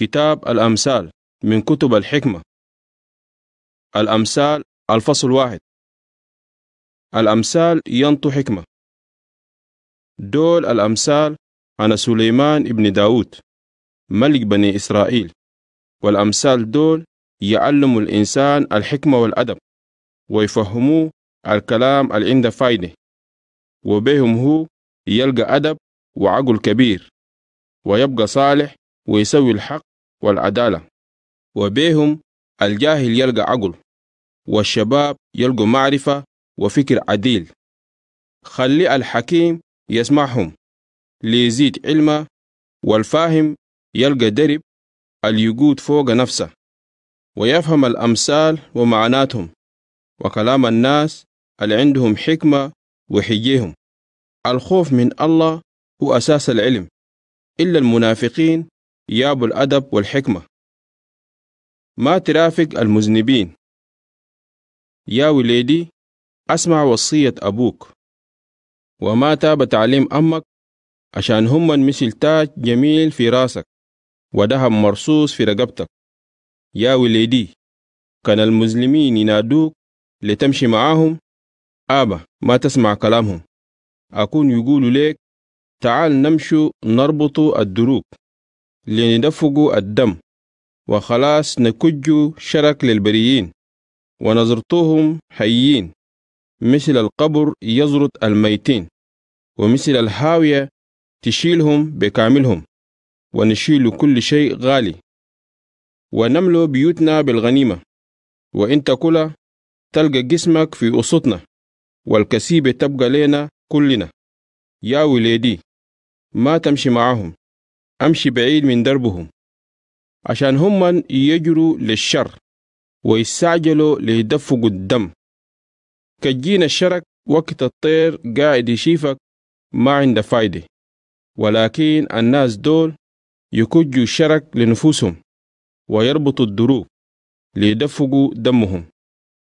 كتاب الأمثال من كتب الحكمة الأمثال الفصل واحد الأمثال ينطو حكمة دول الأمثال عن سليمان ابن داود ملك بني إسرائيل والأمثال دول يعلم الإنسان الحكمة والأدب ويفهموه الكلام اللي عنده فايدة وبهم هو يلقى أدب وعقل كبير ويبقى صالح ويسوي الحق والعدالة وبيهم الجاهل يلقى عقل والشباب يلقوا معرفة وفكر عديل خلي الحكيم يسمعهم ليزيد علمه والفاهم يلقى درب اليقود فوق نفسه ويفهم الأمثال ومعاناتهم وكلام الناس اللي عندهم حكمة وحجيهم الخوف من الله هو أساس العلم إلا المنافقين يا أبو الأدب والحكمة ما ترافق المذنبين يا وليدي أسمع وصية أبوك وما تاب تعليم أمك عشان هم مثل تاج جميل في راسك ودهب مرصوص في رقبتك يا وليدي كان المسلمين ينادوك لتمشي معاهم آبا ما تسمع كلامهم أكون يقولوا لك تعال نمشوا نربط الدروب لندفقوا الدم وخلاص نكجوا شرك للبريين ونظرتهم حيين مثل القبر يزرط الميتين ومثل الحاوية تشيلهم بكاملهم ونشيل كل شيء غالي ونملو بيوتنا بالغنيمة وانت كلها تلقى جسمك في أسطنا والكسيبة تبقى لنا كلنا يا وليدي ما تمشي معهم أمشي بعيد من دربهم عشان هم يجروا للشر ويستعجلوا ليدفقوا الدم كجين الشرك وقت الطير قاعد يشيفك ما عنده فايدة ولكن الناس دول يكجوا الشرك لنفوسهم ويربطوا الدروب ليدفقوا دمهم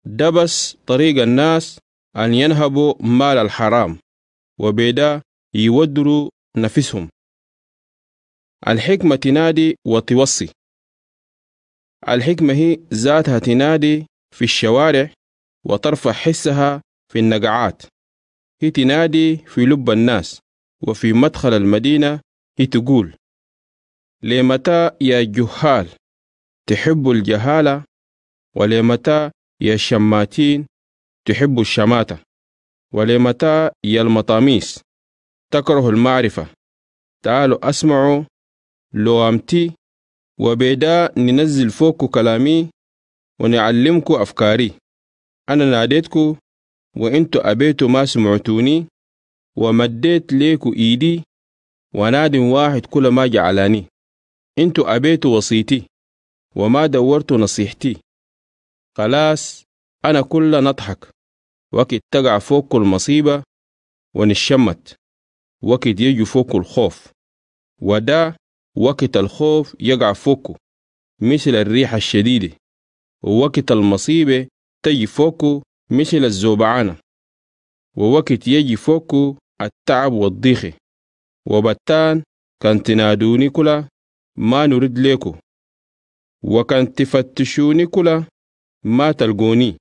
ده بس طريق الناس أن ينهبوا مال الحرام وبيدا يودروا نفسهم الحكمة تنادي وتوصي الحكمة هي ذاتها تنادي في الشوارع وترفع حسها في النقعات هي تنادي في لب الناس وفي مدخل المدينة هي تقول لمتى يا جهال تحب الجهالة ولمتى يا شماتين تحب الشماتة ولمتى يا المطاميس تكره المعرفة تعالوا أسمعوا أمتي وبيدا ننزل فوق كلامي ونعلمكو أفكاري أنا ناديتكو وإنتو أبيتو ما سمعتوني ومديت ليكو إيدي ونادم واحد كل ما جعلاني إنتو أبيتو وصيتي وما دورتو نصيحتي خلاص أنا كل نضحك وكت تقع فوق المصيبة ونشمت وكت يجي فوق الخوف ودا وقت الخوف يقع فوقه مثل الريح الشديدة ووقت المصيبة تجي فوقه مثل الزوبعانة ووقت يجي فوقه التعب والضيخة وبتان كان تنادوني كلا ما نرد ليكو وكان تفتشوني كلا ما تلقوني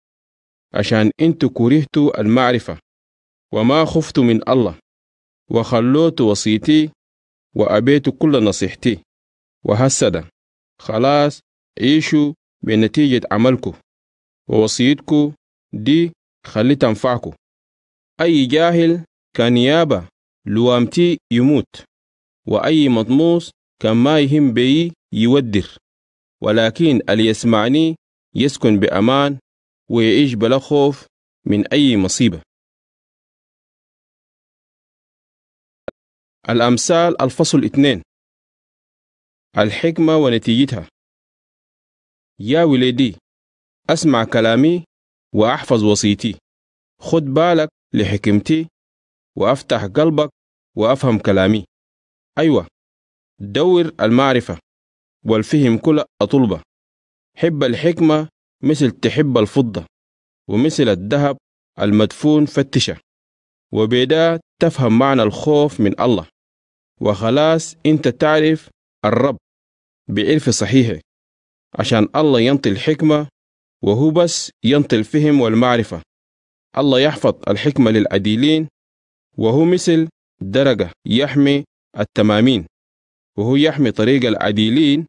عشان انتو كرهتوا المعرفة وما خفتوا من الله وخلوت وصيتي وأبيت كل نصيحتي وهسدا خلاص عيشوا بنتيجة عملكم ووصيتكم دي خلي تنفعكم أي جاهل كان يابا لوامتي يموت وأي مطموس كان ما يهم بي يودر ولكن اللي يسمعني يسكن بأمان ويعيش بلا خوف من أي مصيبة الأمثال الفصل 2 الحكمة ونتيجتها يا ولدي أسمع كلامي وأحفظ وصيتي خد بالك لحكمتي وأفتح قلبك وأفهم كلامي أيوة دور المعرفة والفهم كل أطلبة حب الحكمة مثل تحب الفضة ومثل الذهب المدفون فتشة وبدا تفهم معنى الخوف من الله وخلاص انت تعرف الرب بعرف صحيحه عشان الله ينطي الحكمة وهو بس ينطي الفهم والمعرفة الله يحفظ الحكمة للعديلين وهو مثل درجة يحمي التمامين وهو يحمي طريق العديلين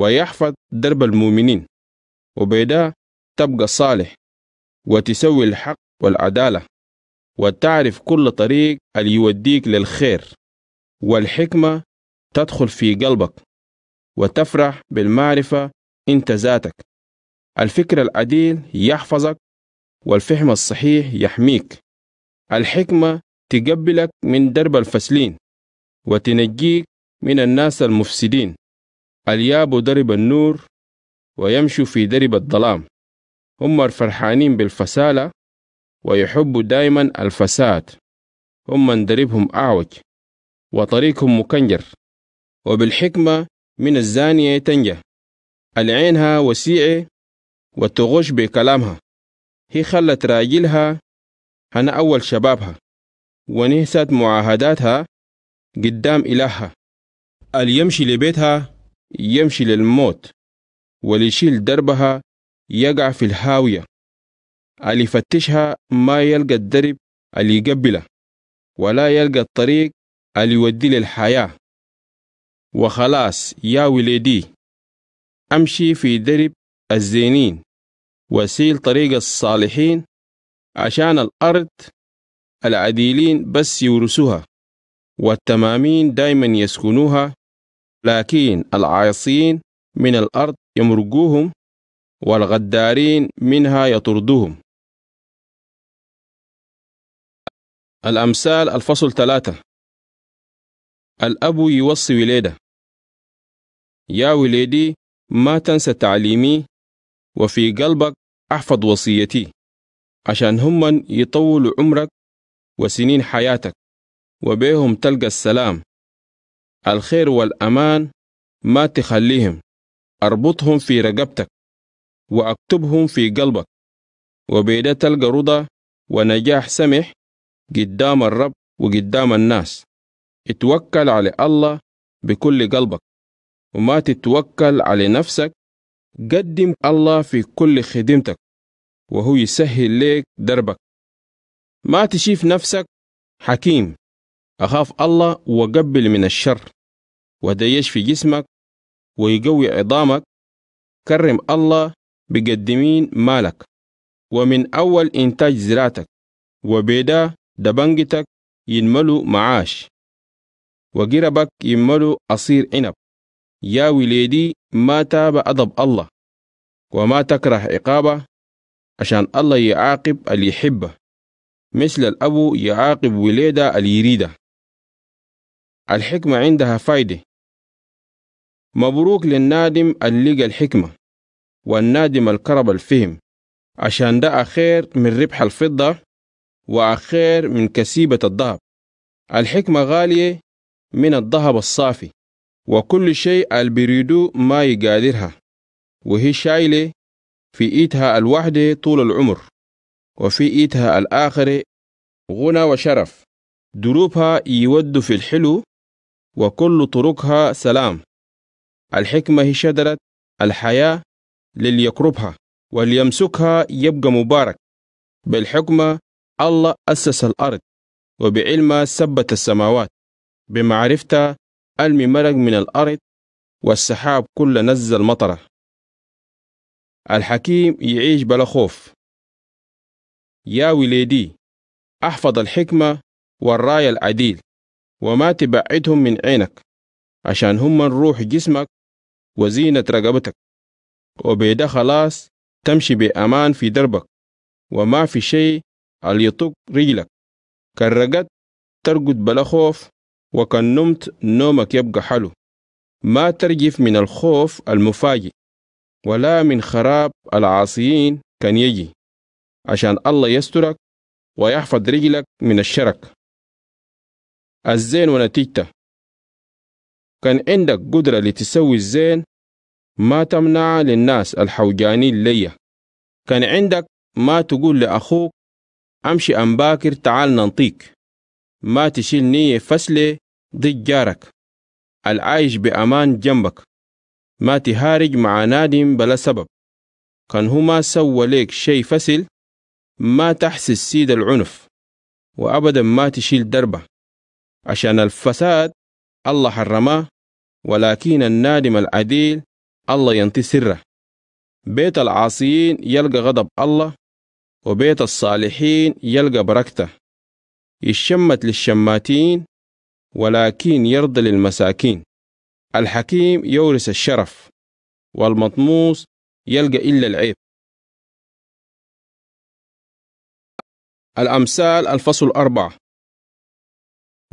ويحفظ درب المؤمنين وبيدا تبقى صالح وتسوي الحق والعدالة وتعرف كل طريق اللي يوديك للخير والحكمة تدخل في قلبك وتفرح بالمعرفة أنت ذاتك الفكر العديل يحفظك والفهم الصحيح يحميك الحكمة تقبلك من درب الفاسلين وتنجيك من الناس المفسدين الياب درب النور ويمشوا في درب الظلام هم الفرحانين بالفسالة ويحبوا دائما الفساد هم من دربهم أعوج وطريقهم مكنجر وبالحكمة من الزانية تنجا العينها وسيعة وتغش بكلامها هي خلت راجلها أنا أول شبابها ونهست معاهداتها قدام إلهها اليمشي لبيتها يمشي للموت وليشيل دربها يقع في الهاوية اللي يفتشها ما يلقى الدرب اللي يقبله ولا يلقى الطريق aliwaddi للحياة وخلاص يا ولدي أمشي في درب الزينين وسيل طريق الصالحين عشان الأرض العديلين بس يورسوها والتمامين دايما يسكنوها لكن العاصين من الأرض يمرقوهم والغدارين منها يطردوهم الأمثال الفصل ثلاثة الأب يوصي ولاده يا وليدي ما تنسى تعليمي وفي قلبك احفظ وصيتي عشان هم يطولوا عمرك وسنين حياتك وبيهم تلقى السلام الخير والأمان ما تخليهم أربطهم في رقبتك وأكتبهم في قلبك وبيده تلقى رضا ونجاح سمح قدام الرب وقدام الناس اتوكل على الله بكل قلبك وما تتوكل على نفسك قدم الله في كل خدمتك وهو يسهل لك دربك ما تشيف نفسك حكيم أخاف الله وقبل من الشر وده يشفي جسمك ويقوي عظامك كرم الله بقدمين مالك ومن أول إنتاج زراعتك وبيدا دبنجتك ينملوا معاش وقربك يملو عصير عنب يا وليدي ما تاب أضب الله وما تكره عقابه عشان الله يعاقب اللي يحبه مثل الأب يعاقب وليده اللي يريده الحكمة عندها فايدة مبروك للنادم اللي لقى الحكمة والنادم الكرب الفهم عشان ده أخير من ربح الفضة وأخير من كسيبة الذهب الحكمة غالية من الذهب الصافي وكل شيء البريدو ما يقادرها وهي شايلة في إيدها الوحدة طول العمر وفي إيدها الآخرة غنى وشرف دروبها يود في الحلو وكل طرقها سلام الحكمة هي شدرة الحياة لليقربها وليمسكها يبقى مبارك بالحكمة الله أسس الأرض وبعلمه ثبت السماوات ألمي مرق من الأرض والسحاب كل نزل مطرة الحكيم يعيش بلا خوف يا وليدي احفظ الحكمة والراية العديل وما تبعدهم من عينك عشان هم روح جسمك وزينة رقبتك وبيدا خلاص تمشي بأمان في دربك وما في شيء اللي يطق رجلك كرقت ترقد بلا خوف وكان نمت نومك يبقى حلو ما ترجف من الخوف المفاجئ ولا من خراب العاصيين كان يجي عشان الله يسترك ويحفظ رجلك من الشرك الزين ونتيجته كان عندك قدرة لتسوي الزين ما تمنع للناس الحوجانين ليا كان عندك ما تقول لأخوك أمشي أم باكر تعال ننطيك ما تشيل نية فسلة ضد جارك العايش بأمان جنبك ما تهارج مع نادم بلا سبب كان هو ما سوى ليك شي فسل ما تحسس سيد العنف وأبدا ما تشيل دربة عشان الفساد الله حرماه ولكن النادم العديل الله ينطي سره بيت العاصيين يلقى غضب الله وبيت الصالحين يلقى بركته يشمت للشماتين ولكن يرضى للمساكين الحكيم يورث الشرف والمطموس يلقى إلا العيب الأمثال الفصل أربعة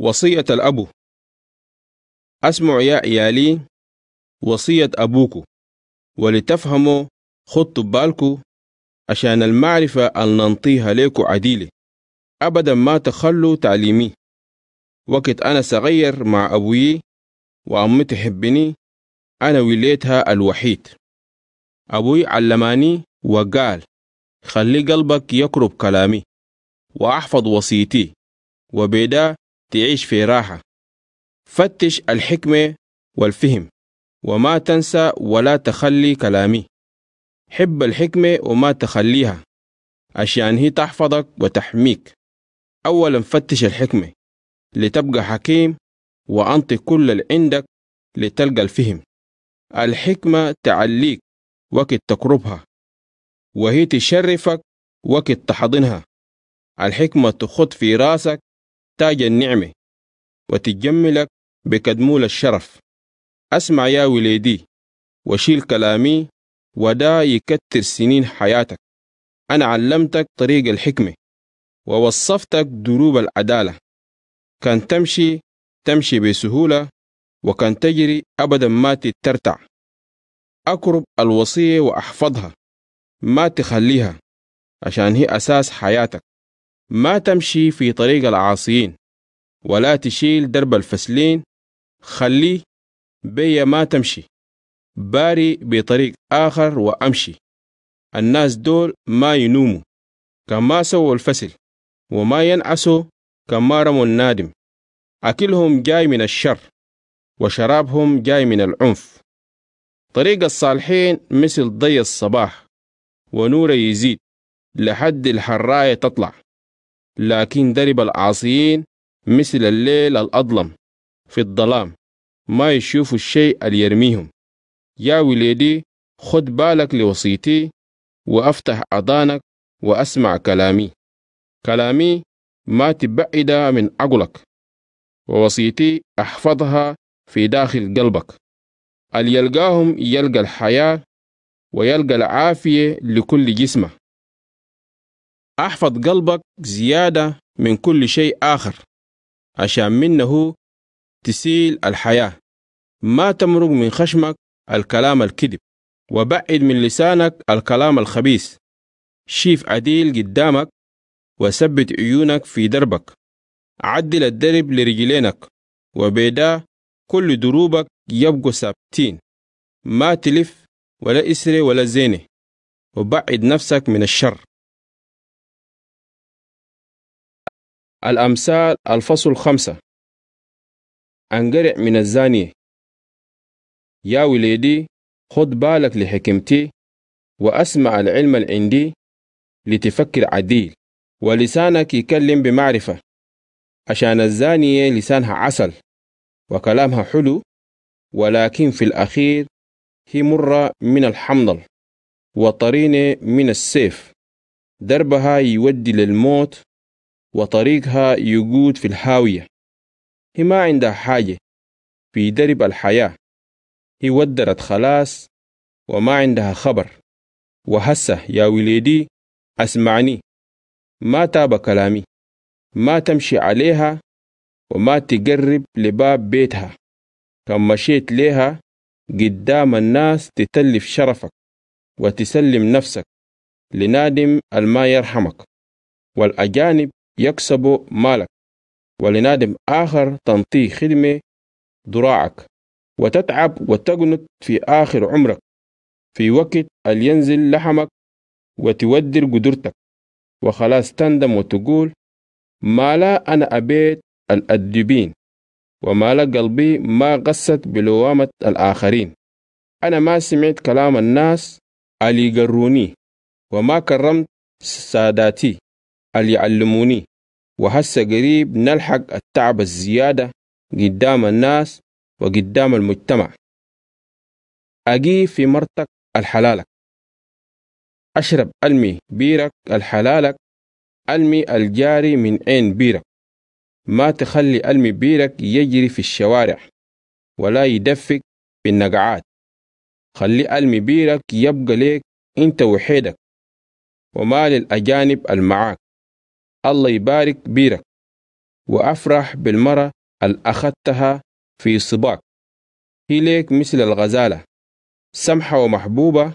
وصية الأب أسمع يا عيالي وصية أبوكو ولتفهموا خطوا بالكو عشان المعرفة اللي ننطيها ليكو عديلة أبدا ما تخلوا تعليمي وقت أنا صغير مع أبوي وأمي تحبني أنا وليتها الوحيد أبوي علماني وقال خلي قلبك يقرب كلامي وأحفظ وصيتي وبدا تعيش في راحة فتش الحكمة والفهم وما تنسى ولا تخلي كلامي حب الحكمة وما تخليها عشان هي تحفظك وتحميك أولا فتش الحكمة لتبقى حكيم وأنطي كل اللي عندك لتلقى الفهم الحكمة تعليك وقت تقربها وهي تشرفك وقت تحضنها الحكمة تخط في راسك تاج النعمة وتجملك بكدمول الشرف أسمع يا وليدي وشيل كلامي ودا يكتر سنين حياتك أنا علمتك طريق الحكمة ووصفتك دروب العدالة كان تمشي تمشي بسهولة وكان تجري أبدا ما تترتع أقرب الوصية وأحفظها ما تخليها عشان هي أساس حياتك ما تمشي في طريق العاصيين ولا تشيل درب الفسلين خليه بي ما تمشي باري بطريق آخر وأمشي الناس دول ما ينوموا كما سووا الفسل وما ينعس كمارم النادم أكلهم جاي من الشر وشرابهم جاي من العنف طريق الصالحين مثل ضي الصباح ونور يزيد لحد الحراية تطلع لكن درب العاصيين مثل الليل الأظلم في الظلام ما يشوفوا الشيء اللي يرميهم يا وليدي خد بالك لوصيتي وأفتح أضانك وأسمع كلامي كلامي ما تبعد من عقلك ووصيتي أحفظها في داخل قلبك يلقاهم يلقى الحياة ويلقى العافية لكل جسمه أحفظ قلبك زيادة من كل شيء آخر عشان منه تسيل الحياة ما تمرق من خشمك الكلام الكذب وبعد من لسانك الكلام الخبيث شيف عديل قدامك وثبت عيونك في دربك عدل الدرب لرجلينك وبيدا كل دروبك يبقوا ثابتين ما تلف ولا إسري ولا زينة وبعد نفسك من الشر الأمثال الفصل خمسة أنقرع من الزانية يا وليدي خد بالك لحكمتي وأسمع العلم عندي لتفكر عديل ولسانك يكلم بمعرفة عشان الزانية لسانها عسل وكلامها حلو ولكن في الأخير هي مرة من الحمضل وطرينة من السيف دربها يودي للموت وطريقها يقود في الهاوية هي ما عندها حاجة في درب الحياة هي ودرت خلاص وما عندها خبر وهسه يا وليدي أسمعني ما تاب كلامي ما تمشي عليها وما تقرب لباب بيتها كم مشيت ليها قدام الناس تتلف شرفك وتسلم نفسك لنادم الما يرحمك والأجانب يكسبوا مالك ولنادم آخر تنطيه خدمة ذراعك وتتعب وتقنط في آخر عمرك في وقت الينزل لحمك وتودر قدرتك وخلاص تندم وتقول ما لا أنا أبيت الأدبين وما لا قلبي ما قست بلوامة الآخرين أنا ما سمعت كلام الناس اللي يقروني وما كرمت ساداتي اللي علموني وهسه قريب نلحق التعب الزيادة قدام الناس وقدام المجتمع أجي في مرتك الحلالك أشرب المي بيرك الحلالك المي الجاري من عين بيرك ما تخلي المي بيرك يجري في الشوارع ولا يدفك في النقعات خلي المي بيرك يبقى ليك انت وحيدك وما للأجانب المعاك الله يبارك بيرك وأفرح بالمرة الأخذتها في صباك هي ليك مثل الغزالة سمحة ومحبوبة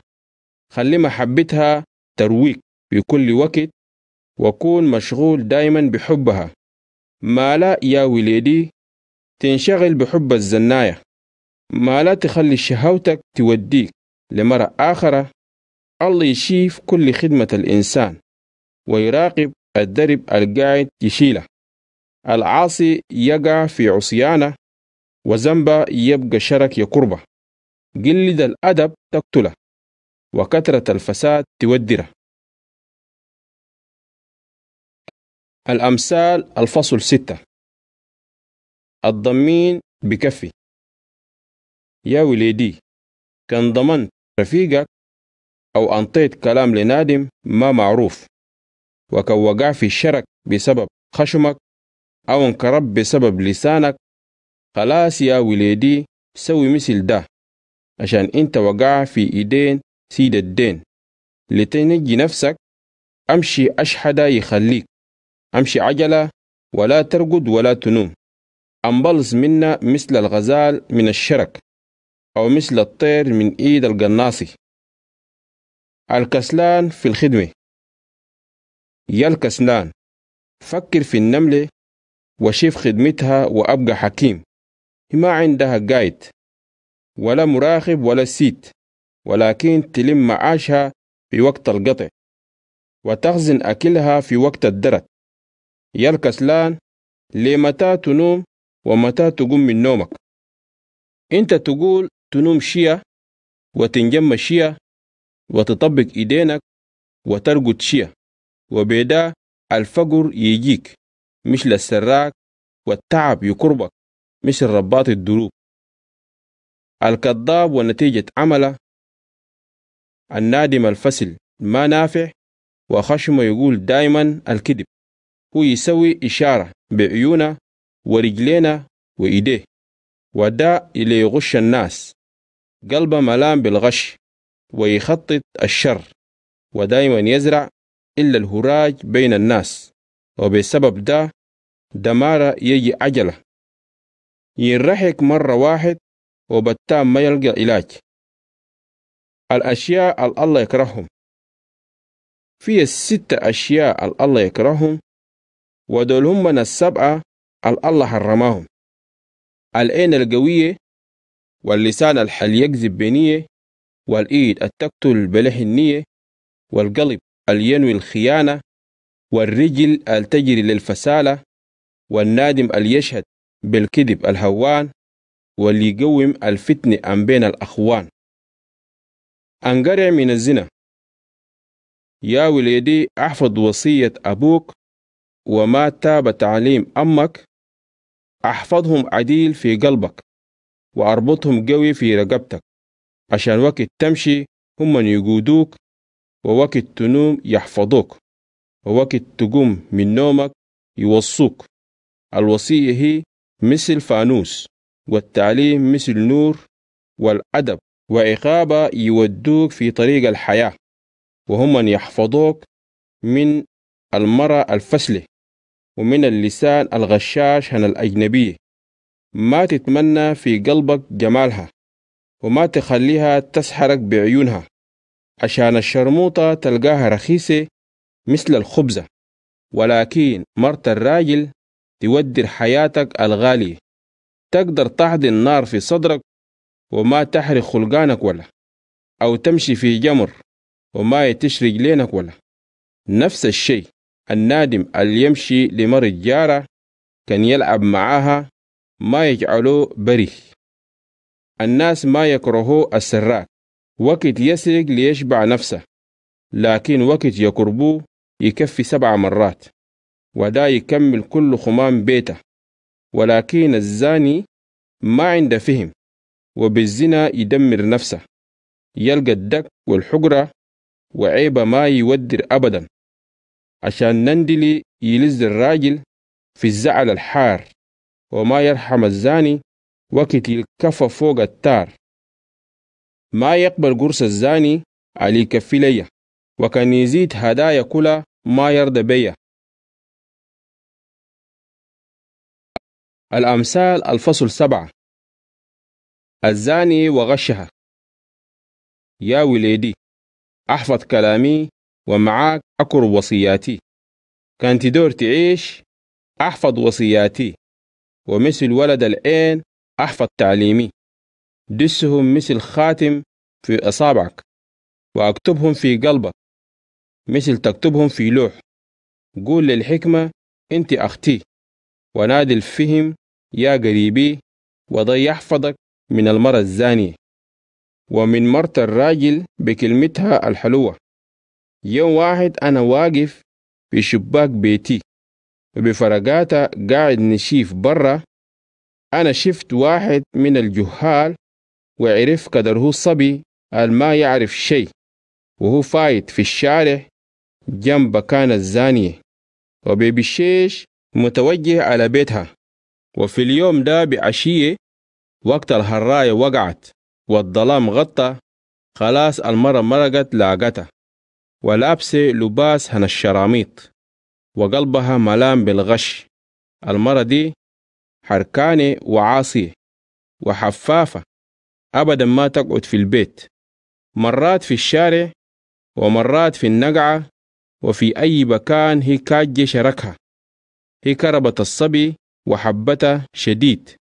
خلي محبتها ترويك في كل وقت وكون مشغول دايما بحبها ما لا يا وليدي تنشغل بحب الزناية ما لا تخلي شهوتك توديك لمرأة آخرة الله يشيف كل خدمة الإنسان ويراقب الدرب القاعد يشيله العاصي يقع في عصيانة وذنبه يبقى شرك يقربه قلد الأدب تقتله وكثرة الفساد تودره الأمثال الفصل ستة الضمين بكفي يا وليدي كان ضمنت رفيقك أو أنطيت كلام لنادم ما معروف وكان وقع في الشرك بسبب خشمك أو انكرب بسبب لسانك خلاص يا وليدي سوي مثل ده عشان انت وقع في ايدين سيد الدين لتنجي نفسك أمشي أشحدا يخليك أمشي عجلة ولا ترقد ولا تنوم أنبلص منا مثل الغزال من الشرك أو مثل الطير من إيد القناصي الكسلان في الخدمة يا الكسلان فكر في النملة وشيف خدمتها وأبقى حكيم ما عندها قايد ولا مراقب ولا سيت ولكن تلم معاشها في وقت القطع وتخزن أكلها في وقت الدرت يا الكسلان لمتى تنوم ومتى تقوم من نومك انت تقول تنوم شيا وتنجم شيا وتطبق ايدينك وترقد شيا وبيدا الفقر يجيك مش السراك والتعب يقربك مش رباط الدروب الكذاب ونتيجة عمله النادم الفسل ما نافع وخشمه يقول دايما الكذب هو يسوي إشارة بعيونه ورجلينا وإيديه وداء إلي يغش الناس قلبه ملام بالغش ويخطط الشر ودايما يزرع إلا الهراج بين الناس وبسبب دا دمارة يجي عجلة ينرحك مرة واحد وبتام ما يلقى علاج الأشياء الله يكرههم في الستة أشياء الله يكرههم ودول هم من السبعة الله حرمهم العين القوية واللسان الحل يكذب بنية والإيد التقتل بله النية والقلب الينوي الخيانة والرجل التجري للفسالة والنادم اليشهد بالكذب الهوان واللي يقوم الفتنة أم بين الأخوان أنقرع من الزنا يا ولدي أحفظ وصية أبوك وما تاب تعليم أمك أحفظهم عديل في قلبك وأربطهم قوي في رقبتك عشان وقت تمشي هم من يقودوك ووقت تنوم يحفظوك ووقت تقوم من نومك يوصوك الوصية هي مثل فانوس والتعليم مثل نور والأدب وإقابة يودوك في طريق الحياة وهم من يحفظوك من المرة الفسلة ومن اللسان الغشاش هنا الأجنبية ما تتمنى في قلبك جمالها وما تخليها تسحرك بعيونها عشان الشرموطة تلقاها رخيصة مثل الخبزة ولكن مرت الراجل تودر حياتك الغالية تقدر تحضن نار في صدرك وما تحرق خلقانك ولا أو تمشي في جمر وما يتشرق لينك ولا نفس الشيء النادم اللي يمشي لمر الجارة كان يلعب معاها ما يجعله بري الناس ما يكرهوا السراك وقت يسرق ليشبع نفسه لكن وقت يقربوه يكفي سبع مرات ودا يكمل كل خمام بيته ولكن الزاني ما عنده فهم وبالزنا يدمر نفسه يلقى الدك والحجرة وعيبة ما يودر أبدا عشان نندلي يلز الراجل في الزعل الحار وما يرحم الزاني وقت الكفة فوق التار ما يقبل قرص الزاني علي كفي ليا وكان يزيد هدايا كلها ما يرضى بيا الأمثال الفصل سبعة الزاني وغشها يا وليدي أحفظ كلامي ومعاك أقرب وصياتي كان تدور تعيش أحفظ وصياتي ومثل ولد العين أحفظ تعليمي دسهم مثل خاتم في أصابعك وأكتبهم في قلبك مثل تكتبهم في لوح قول للحكمة أنت أختي ونادي الفهم يا قريبي وضي يحفظك من المرأة الزانية ومن مرت الراجل بكلمتها الحلوة يوم واحد أنا واقف في شباك بيتي وبفرقاتها قاعد نشيف برا أنا شفت واحد من الجهال وعرف قدر هو صبي ما يعرف شيء وهو فايت في الشارع جنب كان الزانية وبيبشيش متوجه على بيتها وفي اليوم ده بعشية وقت الهراية وقعت والظلام غطى خلاص المرة مرقت لاقتها ولابسة لباس هن الشراميط وقلبها ملام بالغش المرة دي حركانة وعاصية وحفافة أبدا ما تقعد في البيت مرات في الشارع ومرات في النقعة وفي أي مكان هي كاجة شركها هي كربت الصبي وحبتها شديد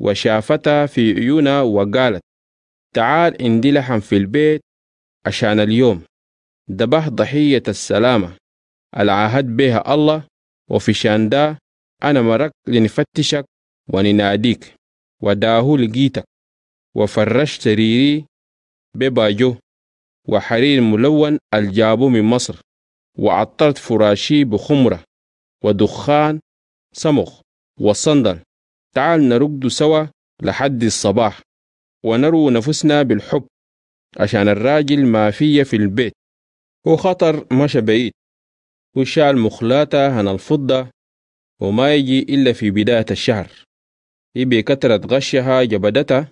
وشافتها في عيونها وقالت تعال عندي لحم في البيت عشان اليوم ذبح ضحية السلامة العهد بها الله وفي شان ده أنا مرق لنفتشك ونناديك وداهو لقيتك وفرشت سريري بباجو وحرير ملون الجابو من مصر وعطرت فراشي بخمرة ودخان صمغ وصندل تعال نرقد سوا لحد الصباح ونرو نفسنا بالحب عشان الراجل ما فيا في البيت وخطر مشى بعيد وشال مخلاتة هن الفضة وما يجي إلا في بداية الشهر يبي كترة غشها جبدتها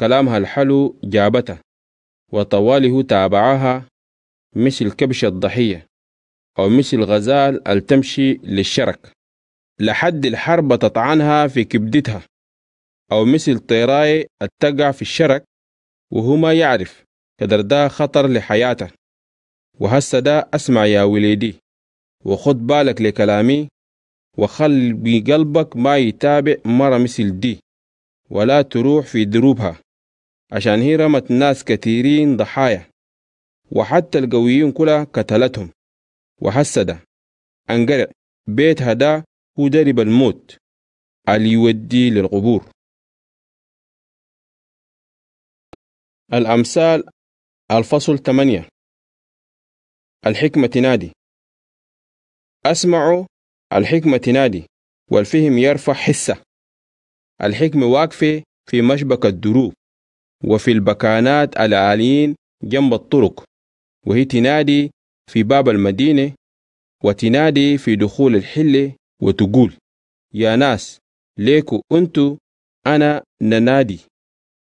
كلامها الحلو جابته وطواله تابعها مثل كبش الضحية أو مثل غزال التمشي للشرك لحد الحرب تطعنها في كبدتها أو مثل طيراي التقع في الشرك وهو ما يعرف قدر ده خطر لحياته وهسه ده أسمع يا وليدي وخد بالك لكلامي وخل قلبك ما يتابع مرة مثل دي ولا تروح في دروبها عشان هي رمت ناس كثيرين ضحايا وحتى القويين كلها قتلتهم ده انقرع بيتها ده ودرب الموت اللي يودي للقبور الأمثال الفصل 8 الحكمة تنادي أسمع الحكمة تنادي والفهم يرفع حسة الحكمة واقفة في مشبك الدروب وفي البكانات العاليين جنب الطرق وهي تنادي في باب المدينة وتنادي في دخول الحلة وتقول يا ناس ليكو أنتو أنا ننادي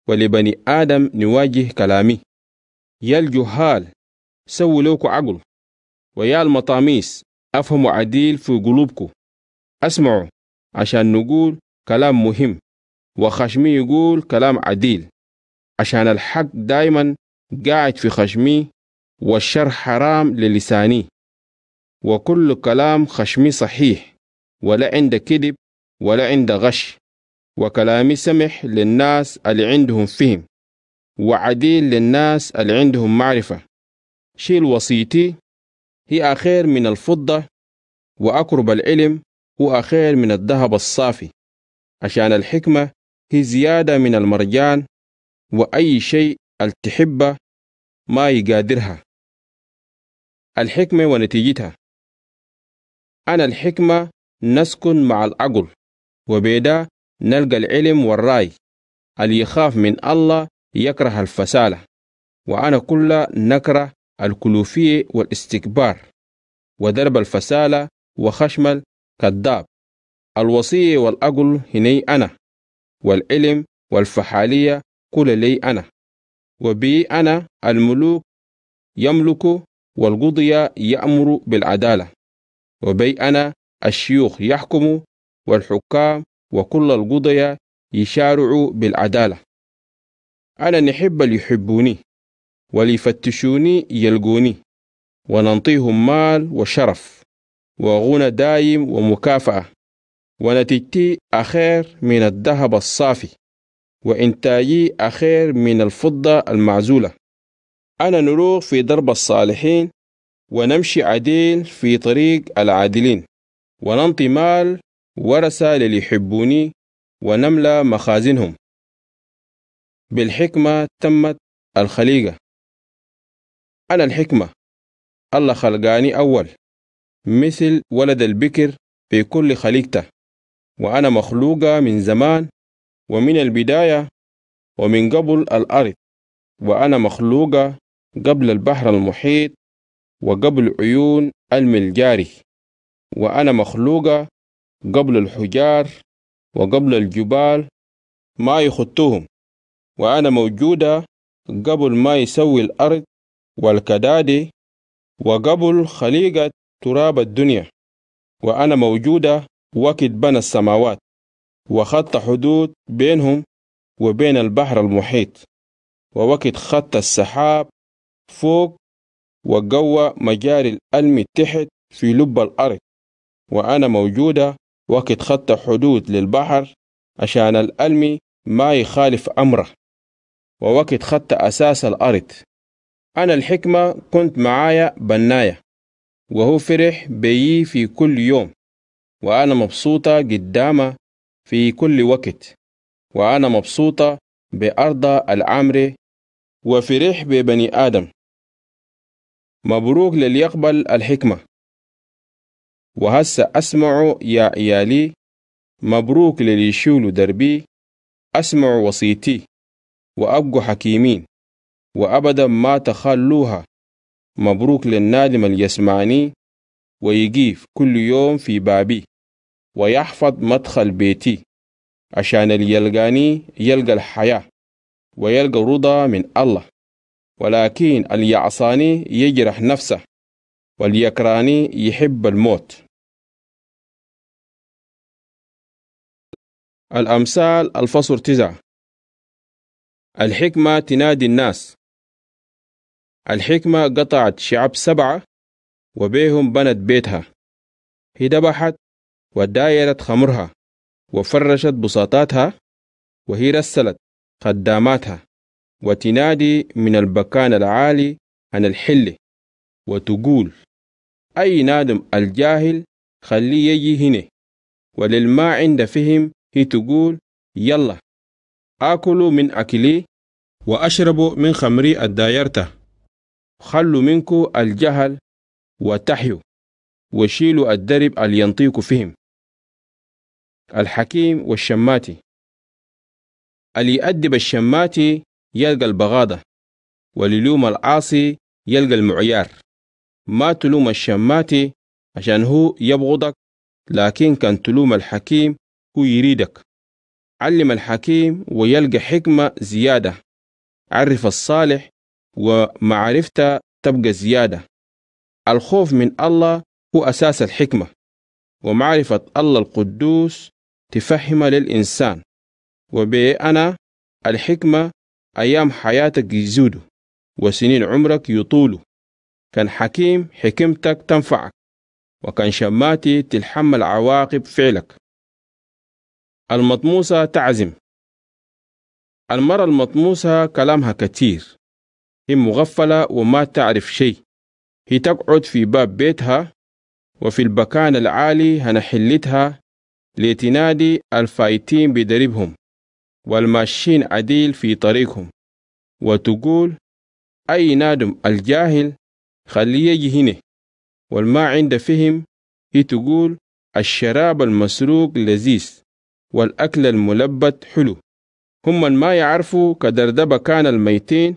ولبني آدم نواجه كلامي يا الجهال سووا لوكو عقل ويا المطاميس أفهموا عديل في قلوبكو أسمعوا عشان نقول كلام مهم وخشمي يقول كلام عديل عشان الحق دايما قاعد في خشمي والشر حرام للساني وكل كلام خشمي صحيح ولا عند كذب ولا عند غش وكلامي سمح للناس اللي عندهم فهم وعديل للناس اللي عندهم معرفة شيل وصيتي هي أخير من الفضة وأقرب العلم هو أخير من الذهب الصافي عشان الحكمة هي زيادة من المرجان وأي شيء التحبة ما يقادرها الحكمة ونتيجتها أنا الحكمة نسكن مع العقل وبيدا نلقى العلم والرأي اللي يخاف من الله يكره الفسالة وأنا كل نكره الكلوفية والاستكبار ودرب الفسالة وخشم الكذاب الوصية والأقل هني أنا والعلم والفحالية كل لي أنا وبي أنا الملوك يملك والقضية يأمر بالعدالة وبي أنا الشيوخ يحكموا والحكام وكل القضية يشارعوا بالعدالة أنا نحب اللي يحبوني وليفتشوني يلقوني وننطيهم مال وشرف وغنى دايم ومكافأة ونتيجتي أخير من الذهب الصافي وإنتاجي أخير من الفضة المعزولة أنا نروح في درب الصالحين ونمشي عديل في طريق العادلين وننطي مال ورثة للي يحبوني ونملى مخازنهم بالحكمة تمت الخليقة أنا الحكمة الله خلقاني أول مثل ولد البكر في كل خليقته وأنا مخلوقة من زمان ومن البداية ومن قبل الأرض وأنا مخلوقة قبل البحر المحيط وقبل عيون الملجاري وأنا مخلوقة قبل الحجار وقبل الجبال ما يخطوهم وأنا موجودة قبل ما يسوي الأرض والكدادي وقبل خليقة تراب الدنيا وأنا موجودة وقت بنى السماوات وخط حدود بينهم وبين البحر المحيط ووقت خط السحاب فوق وقوى مجاري الألم تحت في لب الأرض وأنا موجودة وقت خط حدود للبحر عشان الألمي ما يخالف أمره ووقت خط أساس الأرض أنا الحكمة كنت معايا بناية وهو فرح بيي في كل يوم وأنا مبسوطة قدامه في كل وقت وأنا مبسوطة بأرض العمر وفرح ببني آدم مبروك للي يقبل الحكمة وهسه أسمع يا إيالي مبروك للي يشيلوا دربي أسمع وصيتي وأبقوا حكيمين وأبدا ما تخلوها مبروك للنادم اللي يسمعني ويقيف كل يوم في بابي ويحفظ مدخل بيتي عشان اللي يلقاني يلقى الحياة ويلقى رضا من الله ولكن اللي يعصاني يجرح نفسه واليكراني يحب الموت الأمثال الفصل تسعة الحكمة تنادي الناس الحكمة قطعت شعب سبعة وبيهم بنت بيتها هي ذبحت ودايرت خمرها وفرشت بساطاتها وهي رسلت خداماتها وتنادي من البكان العالي عن الحلي وتقول أي نادم الجاهل خليه يجي هنا وللما عند فهم هي تقول يلا آكل من أكلي وأشرب من خمري الدايرته خلوا منكم الجهل وتحيوا وشيلوا الدرب اللي ينطيكوا فيهم الحكيم والشماتي اللي يأدب الشماتي يلقى البغاضة وللوم العاصي يلقى المعيار ما تلوم الشماتي عشان هو يبغضك لكن كان تلوم الحكيم هو يريدك علم الحكيم ويلقى حكمة زيادة عرف الصالح ومعرفته تبقى زيادة الخوف من الله هو أساس الحكمة ومعرفة الله القدوس تفهم للإنسان وبأنا الحكمة أيام حياتك يزود وسنين عمرك يطولوا كان حكيم حكمتك تنفعك وكان شماتي تتحمل عواقب فعلك المطموسة تعزم المرأة المطموسة كلامها كتير هي مغفلة وما تعرف شيء هي تقعد في باب بيتها وفي البكان العالي هنحلتها لتنادي الفايتين بدربهم والماشين عديل في طريقهم وتقول أي نادم الجاهل خليه يجي هنا والما عند فهم هي تقول الشراب المسروق لذيذ والأكل الملبت حلو هم ما يعرفوا كدردبة كان الميتين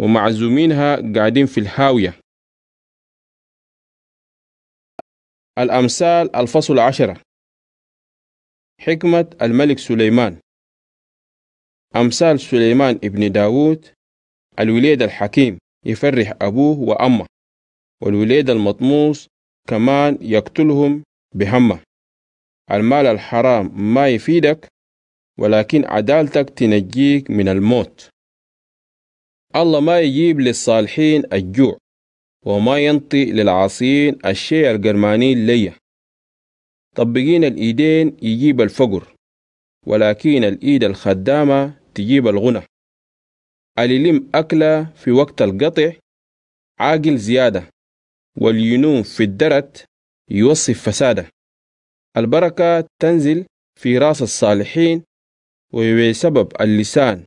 ومعزومينها قاعدين في الحاوية الأمثال الفصل عشرة حكمة الملك سليمان أمثال سليمان ابن داود الوليد الحكيم يفرح أبوه وأمه والوليد المطموس كمان يقتلهم بهمة المال الحرام ما يفيدك ولكن عدالتك تنجيك من الموت الله ما يجيب للصالحين الجوع وما ينطي للعاصين الشيء الجرمانين ليا طبقين الإيدين يجيب الفقر ولكن الإيد الخدامة تجيب الغنى اليلم أكلة في وقت القطع عاقل زيادة والينوم في الدرت يوصف فساده البركة تنزل في رأس الصالحين وبسبب اللسان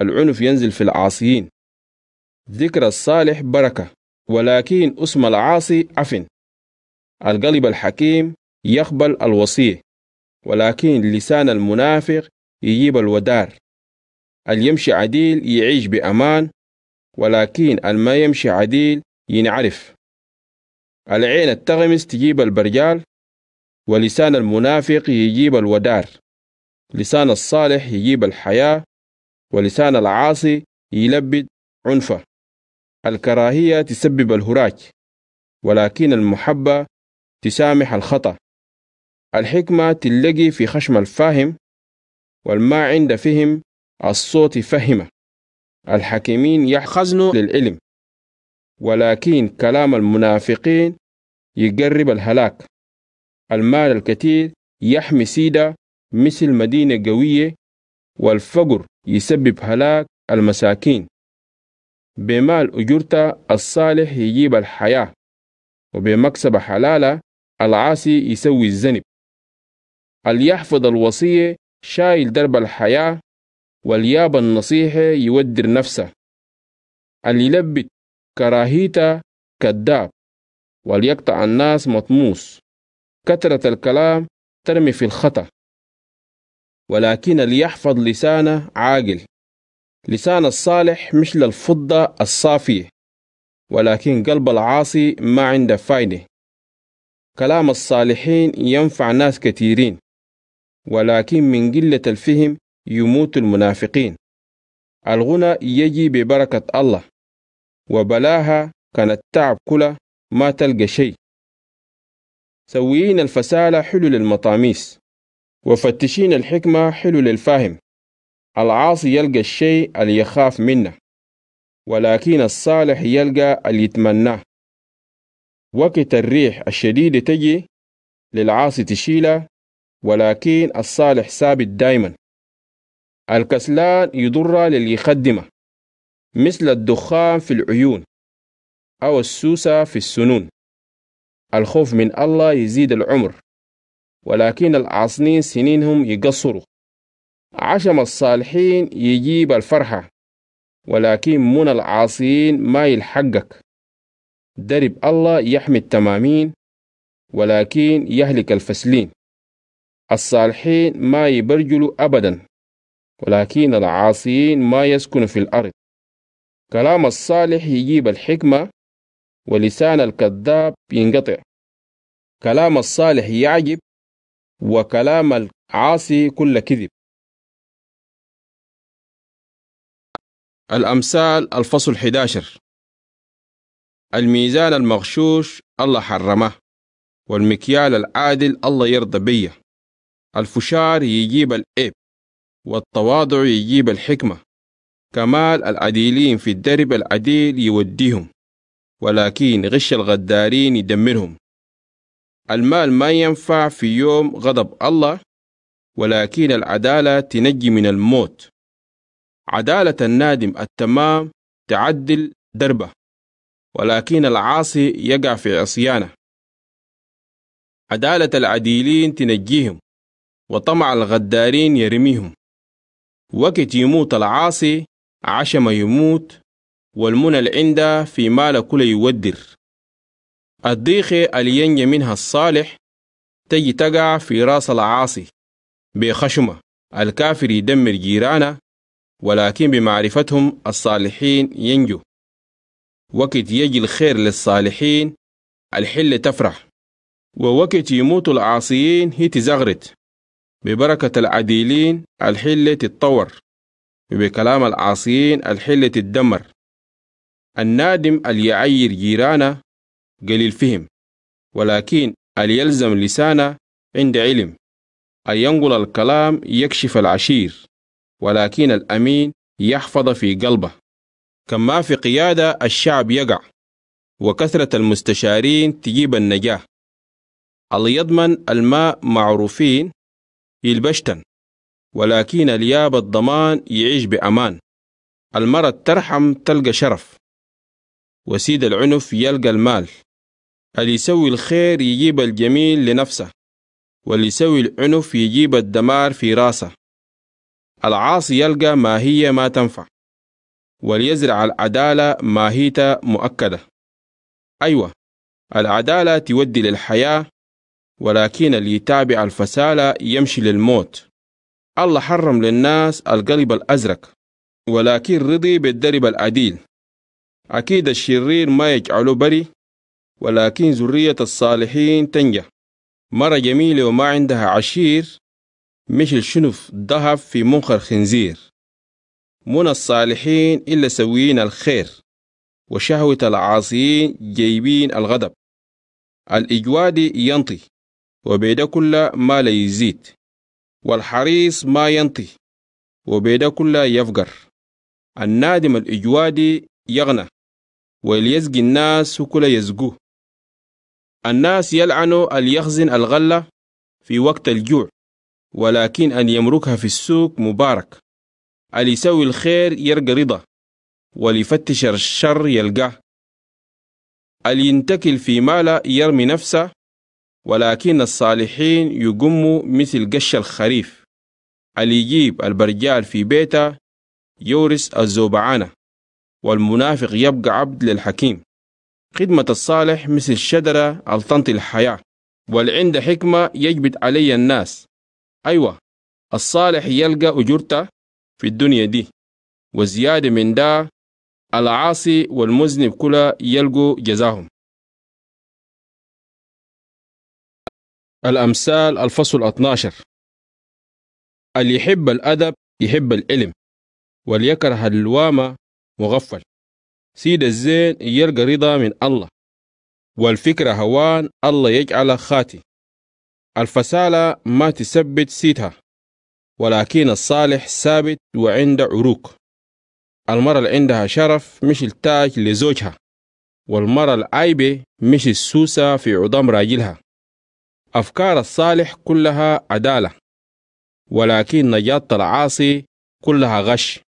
العنف ينزل في العاصيين ذكر الصالح بركة ولكن اسم العاصي عفن القلب الحكيم يقبل الوصية ولكن لسان المنافق يجيب الودار اليمشي عديل يعيش بأمان ولكن الما يمشي عديل ينعرف العين التغمس تجيب البرجال ولسان المنافق يجيب الودار لسان الصالح يجيب الحياة ولسان العاصي يلبد عنفة الكراهية تسبب الهراج ولكن المحبة تسامح الخطأ الحكمة تلقي في خشم الفاهم والما عند فهم الصوت فهمه الحكيمين يحخزنوا للعلم ولكن كلام المنافقين يقرب الهلاك المال الكثير يحمي سيدة مثل مدينة قوية والفقر يسبب هلاك المساكين بمال أجرته الصالح يجيب الحياة وبمكسب حلالة العاصي يسوي الذنب يحفظ الوصية شايل درب الحياة والياب النصيحة يودر نفسه اللي يلبت كراهيتا كذاب وليقطع الناس مطموس كثرة الكلام ترمي في الخطأ ولكن ليحفظ لسانه عاقل لسان الصالح مثل الفضة الصافية ولكن قلب العاصي ما عنده فايدة كلام الصالحين ينفع ناس كثيرين ولكن من قلة الفهم يموت المنافقين الغنى يجي ببركة الله وبلاها كان التعب كله ما تلقى شيء سويين الفسالة حلو للمطاميس وفتشين الحكمة حلو للفاهم العاصي يلقى الشيء اللي يخاف منه ولكن الصالح يلقى اللي يتمناه وقت الريح الشديدة تجي للعاصي تشيلها ولكن الصالح ثابت دايما الكسلان يضر للي يخدمه مثل الدخان في العيون أو السوسة في السنون الخوف من الله يزيد العمر ولكن العاصين سنينهم يقصروا عشم الصالحين يجيب الفرحة ولكن من العاصين ما يلحقك درب الله يحمي التمامين ولكن يهلك الفسلين الصالحين ما يبرجلوا أبدا ولكن العاصين ما يسكن في الأرض كلام الصالح يجيب الحكمة ولسان الكذاب ينقطع كلام الصالح يعجب وكلام العاصي كل كذب الأمثال الفصل 11 الميزان المغشوش الله حرمه والمكيال العادل الله يرضى بيه الفشار يجيب الإب والتواضع يجيب الحكمة كمال العديلين في الدرب العديل يوديهم ولكن غش الغدارين يدمرهم المال ما ينفع في يوم غضب الله ولكن العدالة تنجي من الموت عدالة النادم التمام تعدل دربه ولكن العاصي يقع في عصيانه عدالة العديلين تنجيهم وطمع الغدارين يرميهم وقت يموت العاصي عشم يموت والمنى العند في مال كل يودر الضيخ الينج منها الصالح تجي تقع في راس العاصي بخشمة الكافر يدمر جيرانه ولكن بمعرفتهم الصالحين ينجو وقت يجي الخير للصالحين الحل تفرح ووقت يموت العاصيين هي تزغرت ببركة العديلين الحلة تتطور بكلام العاصيين الحلة تدمر النادم اليعير جيرانه قليل فهم ولكن اليلزم لسانه عند علم ينقل الكلام يكشف العشير ولكن الأمين يحفظ في قلبه كما في قيادة الشعب يقع وكثرة المستشارين تجيب النجاة اللي يضمن الماء معروفين يلبشتن ولكن الياب الضمان يعيش بأمان المرة ترحم تلقى شرف وسيد العنف يلقى المال اللي يسوي الخير يجيب الجميل لنفسه واللي يسوي العنف يجيب الدمار في راسه العاصي يلقى ما هي ما تنفع وليزرع العدالة ماهيتها مؤكدة أيوة العدالة تودي للحياة ولكن اللي يتابع الفسالة يمشي للموت الله حرم للناس القلب الأزرق ولكن رضي بالدرب العديل أكيد الشرير ما يجعله بري ولكن ذرية الصالحين تنجى مرة جميلة وما عندها عشير مش الشنف ذهب في منخر خنزير من الصالحين إلا سويين الخير وشهوة العاصيين جايبين الغضب الإجوادي ينطي وبيد كل ما لا يزيد والحريص ما ينطي وبيد كل يفقر النادم الإجوادي يغنى واليزق الناس كل يزقو الناس يلعنوا اليخزن الغلة في وقت الجوع ولكن أن يمركها في السوق مبارك اللي يسوي الخير يرقى رضا وليفتش الشر يلقاه اللي ينتكل في ماله يرمي نفسه ولكن الصالحين يقموا مثل قش الخريف اللي يجيب البرجال في بيته يورث الزوبعانة والمنافق يبقى عبد للحكيم خدمة الصالح مثل شجرة التنطي الحياة والعند حكمة يجبد علي الناس أيوة الصالح يلقى أجرته في الدنيا دي وزيادة من ده العاصي والمذنب كلها يلقوا جزاهم الأمثال الفصل 12 اللي يحب الأدب يحب العلم وليكره اللوامة مغفل سيد الزين يلقى رضا من الله والفكرة هوان الله يجعل خاتي الفسالة ما تثبت سيتها ولكن الصالح ثابت وعند عروق المرأة اللي عندها شرف مش التاج لزوجها والمرأة العايبة مش السوسة في عظام راجلها أفكار الصالح كلها عدالة ولكن نجاة العاصي كلها غش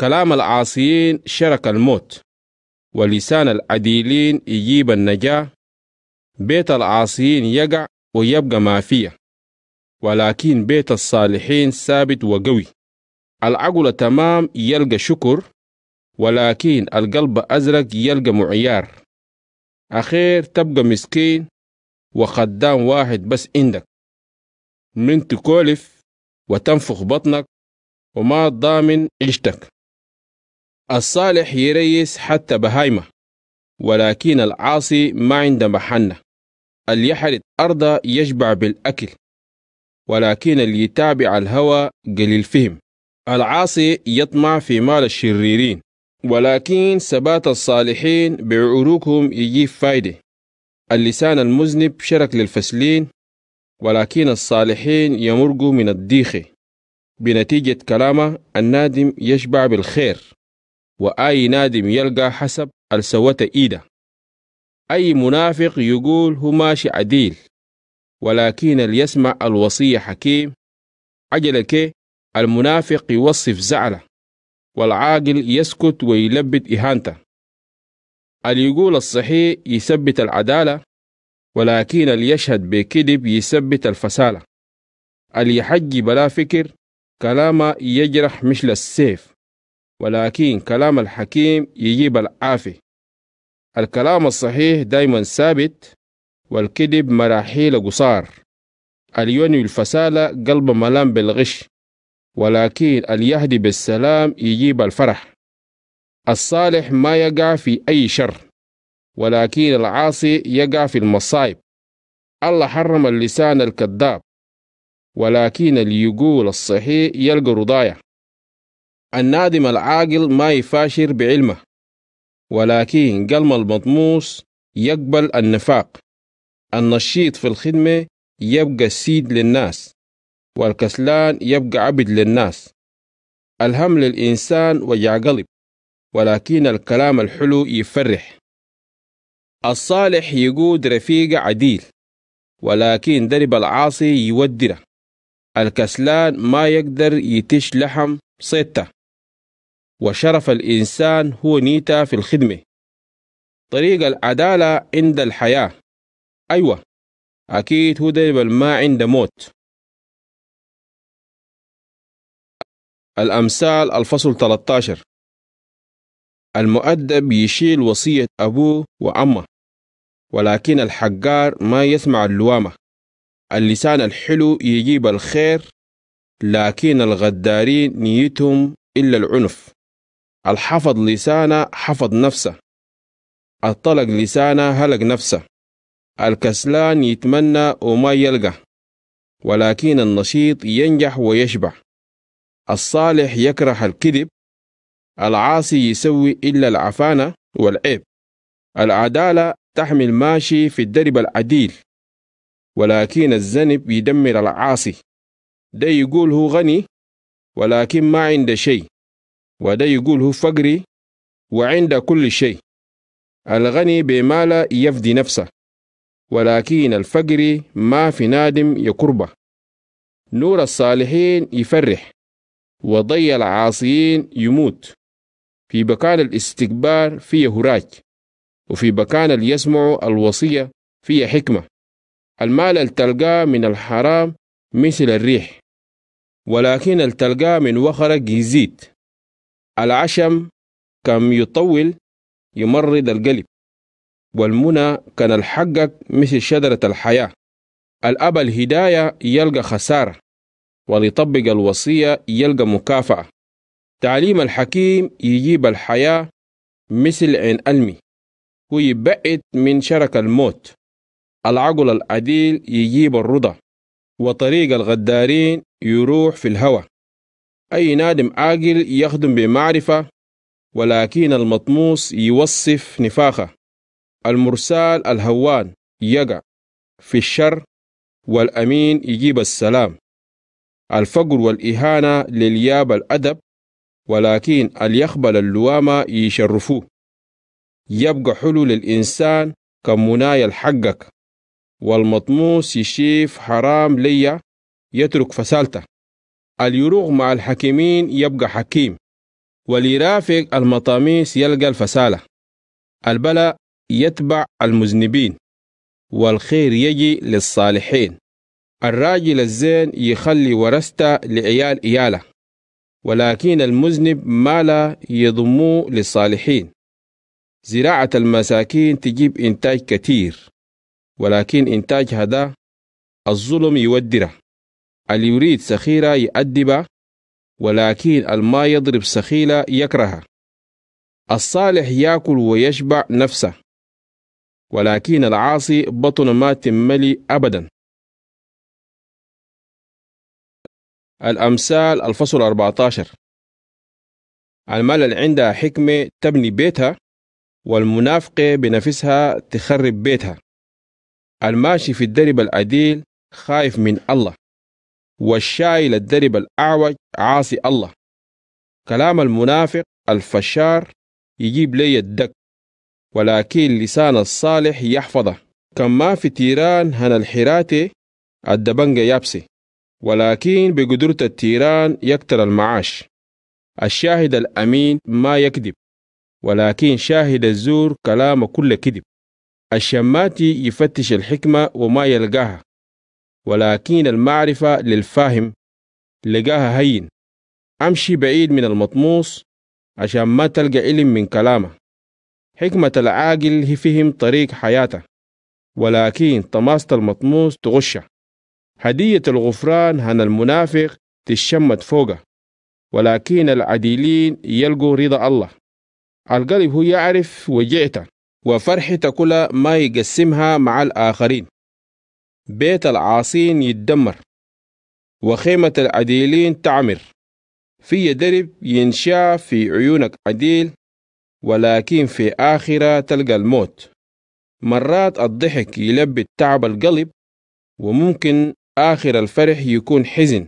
كلام العاصيين شرك الموت ولسان العديلين يجيب النجاة بيت العاصيين يقع ويبقى ما فيه ولكن بيت الصالحين ثابت وقوي العقل تمام يلقى شكر ولكن القلب أزرق يلقى معيار أخير تبقى مسكين وخدام واحد بس عندك من تكولف وتنفخ بطنك وما ضامن عشتك الصالح يريس حتى بهايمة ولكن العاصي ما عنده محنة اليحرد أرضا أرضه يشبع بالأكل ولكن اللي يتابع الهوى قليل فهم العاصي يطمع في مال الشريرين ولكن ثبات الصالحين بعروقهم يجيب فايدة اللسان المذنب شرك للفسلين ولكن الصالحين يمرقوا من الديخ بنتيجة كلامه النادم يشبع بالخير وأي نادم يلقى حسب السوة إيده أي منافق يقول هو ماشي عديل ولكن ليسمع الوصية حكيم عجل كي المنافق يوصف زعله والعاقل يسكت ويلبد إهانته اللي يقول الصحيح يثبت العدالة ولكن اللي يشهد بكذب يثبت الفسالة اللي يحجي بلا فكر كلامه يجرح مش السيف ولكن كلام الحكيم يجيب العافي الكلام الصحيح دايما ثابت والكذب مراحيل قصار اليوني الفسالة قلب ملام بالغش ولكن اليهدي بالسلام يجيب الفرح الصالح ما يقع في أي شر ولكن العاصي يقع في المصائب الله حرم اللسان الكذاب ولكن اللي يقول الصحيح يلقى رضايا النادم العاقل ما يفاشر بعلمه ولكن قلم المطموس يقبل النفاق النشيط في الخدمة يبقى سيد للناس والكسلان يبقى عبد للناس الهم للإنسان وجع قلب ولكن الكلام الحلو يفرح الصالح يقود رفيق عديل ولكن درب العاصي يودره الكسلان ما يقدر يتش لحم صيته وشرف الإنسان هو نيته في الخدمة طريق العدالة عند الحياة أيوة أكيد هو درب ما عند موت الأمثال الفصل 13 المؤدب يشيل وصية أبوه وأمه ولكن الحجار ما يسمع اللوامة اللسان الحلو يجيب الخير لكن الغدارين نيتهم إلا العنف الحفظ لسانه حفظ نفسه الطلق لسانه هلق نفسه الكسلان يتمنى وما يلقى ولكن النشيط ينجح ويشبع الصالح يكره الكذب العاصي يسوي إلا العفانة والعيب العدالة تحمي الماشي في الدرب العديل ولكن الذنب يدمر العاصي ده يقول هو غني ولكن ما عنده شيء وده يقول هو فقري وعنده كل شيء الغني بمالا يفدي نفسه ولكن الفقر ما في نادم يقربه نور الصالحين يفرح وضي العاصيين يموت في مكان الاستكبار فيه هراج وفي مكان اللي يسمع الوصية فيه حكمة المال التلقاه من الحرام مثل الريح ولكن التلقاه من وخرج يزيد العشم كم يطول يمرض القلب والمنى كان الحقك مثل شجرة الحياة الأب الهداية يلقى خسارة ولطبق الوصية يلقى مكافأة تعليم الحكيم يجيب الحياة مثل عين ألمي ويبعد من شرك الموت العقل العديل يجيب الرضا وطريق الغدارين يروح في الهوى أي نادم عاقل يخدم بمعرفة ولكن المطموس يوصف نفاخه المرسال الهوان يقع في الشر والأمين يجيب السلام الفقر والإهانة للياب الأدب ولكن اليقبل اللوامة يشرفوه يبقى حلو للإنسان كمناية الحقك والمطموس يشيف حرام ليا يترك فسالته اليروغ مع الحكيمين يبقى حكيم وليرافق المطاميس يلقى الفسالة البلاء يتبع المذنبين والخير يجي للصالحين الراجل الزين يخلي ورثته لعيال إياله ولكن المذنب ما لا يضمه للصالحين زراعة المساكين تجيب إنتاج كتير ولكن إنتاج هذا الظلم يودره اللي يريد سخيرة يأدبه ولكن الما يضرب سخيلة يكرهها الصالح يأكل ويشبع نفسه ولكن العاصي بطن ما تملي أبدا الأمثال الفصل 14 الملل عندها حكمة تبني بيتها والمنافقة بنفسها تخرب بيتها الماشي في الدرب العديل خايف من الله والشايل الدرب الأعوج عاصي الله كلام المنافق الفشار يجيب لي الدك ولكن لسان الصالح يحفظه كما في تيران هنا الحراتي الدبنجة يابسي ولكن بقدرة التيران يكتر المعاش الشاهد الأمين ما يكذب ولكن شاهد الزور كلام كل كذب الشماتي يفتش الحكمة وما يلقاها ولكن المعرفة للفاهم لقاها هين أمشي بعيد من المطموس عشان ما تلقى علم من كلامه حكمة العاقل هي فهم طريق حياته ولكن طماسة المطموس تغشه هدية الغفران هن المنافق تشمت فوقه ولكن العديلين يلقوا رضا الله القلب هو يعرف وجعته وفرحته كلها ما يقسمها مع الآخرين بيت العاصين يدمر وخيمة العديلين تعمر في درب ينشا في عيونك عديل ولكن في آخرة تلقى الموت مرات الضحك يلبي تعب القلب وممكن آخر الفرح يكون حزن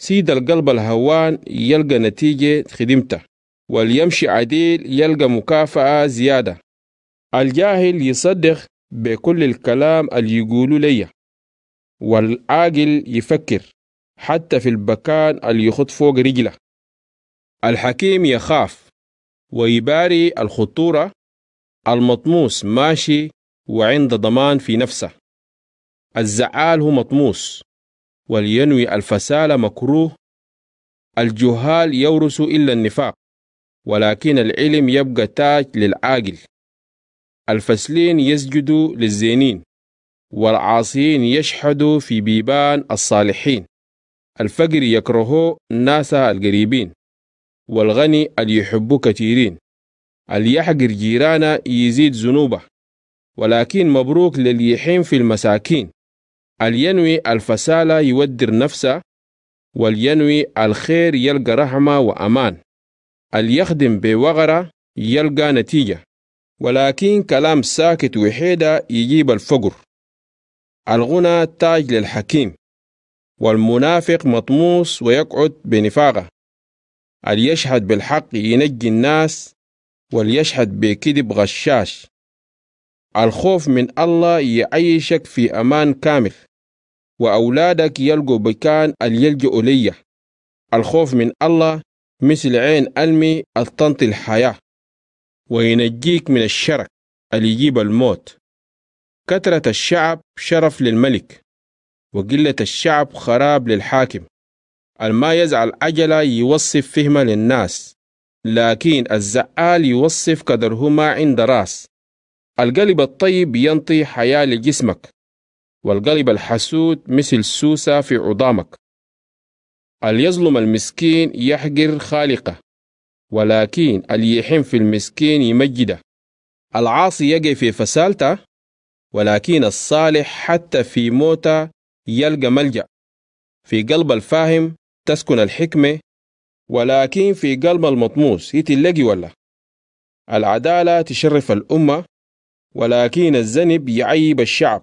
سيد القلب الهوان يلقى نتيجة خدمته واليمشي عديل يلقى مكافأة زيادة الجاهل يصدق بكل الكلام اللي يقولوا لي والعاقل يفكر حتى في البكان اللي يخط فوق رجله الحكيم يخاف ويباري الخطورة المطموس ماشي وعند ضمان في نفسه الزعال هو مطموس ولينوي الفسال مكروه الجهال يورث إلا النفاق ولكن العلم يبقى تاج للعاقل الفسلين يسجدوا للزينين والعاصين يشحدوا في بيبان الصالحين الفقر يكره الناس القريبين والغني اللي يحب كثيرين اللي يحقر جيرانه يزيد ذنوبه ولكن مبروك للي يحين في المساكين الينوي الفسالة يودر نفسه والينوي الخير يلقى رحمة وأمان اليخدم بوغرة يلقى نتيجة ولكن كلام ساكت وحيدة يجيب الفقر الغنى تاج للحكيم والمنافق مطموس ويقعد بنفاقه اليشهد بالحق ينجي الناس واليشهد بكذب غشاش الخوف من الله يعيشك في أمان كامل وأولادك يلقوا بكان يلجأ ليه الخوف من الله مثل عين ألمي التنطي الحياة وينجيك من الشرك اللي يجيب الموت كثرة الشعب شرف للملك وقلة الشعب خراب للحاكم الما يزعل عجلة يوصف فهمه للناس لكن الزعال يوصف قدرهما عند راس القلب الطيب ينطي حياة لجسمك والقلب الحسود مثل سوسة في عظامك اليظلم المسكين يحقر خالقه ولكن اليحم في المسكين يمجده العاصي يقع في فسالته ولكن الصالح حتى في موته يلقى ملجأ في قلب الفاهم تسكن الحكمة ولكن في قلب المطموس يتلقي ولا العدالة تشرف الأمة ولكن الزنب يعيب الشعب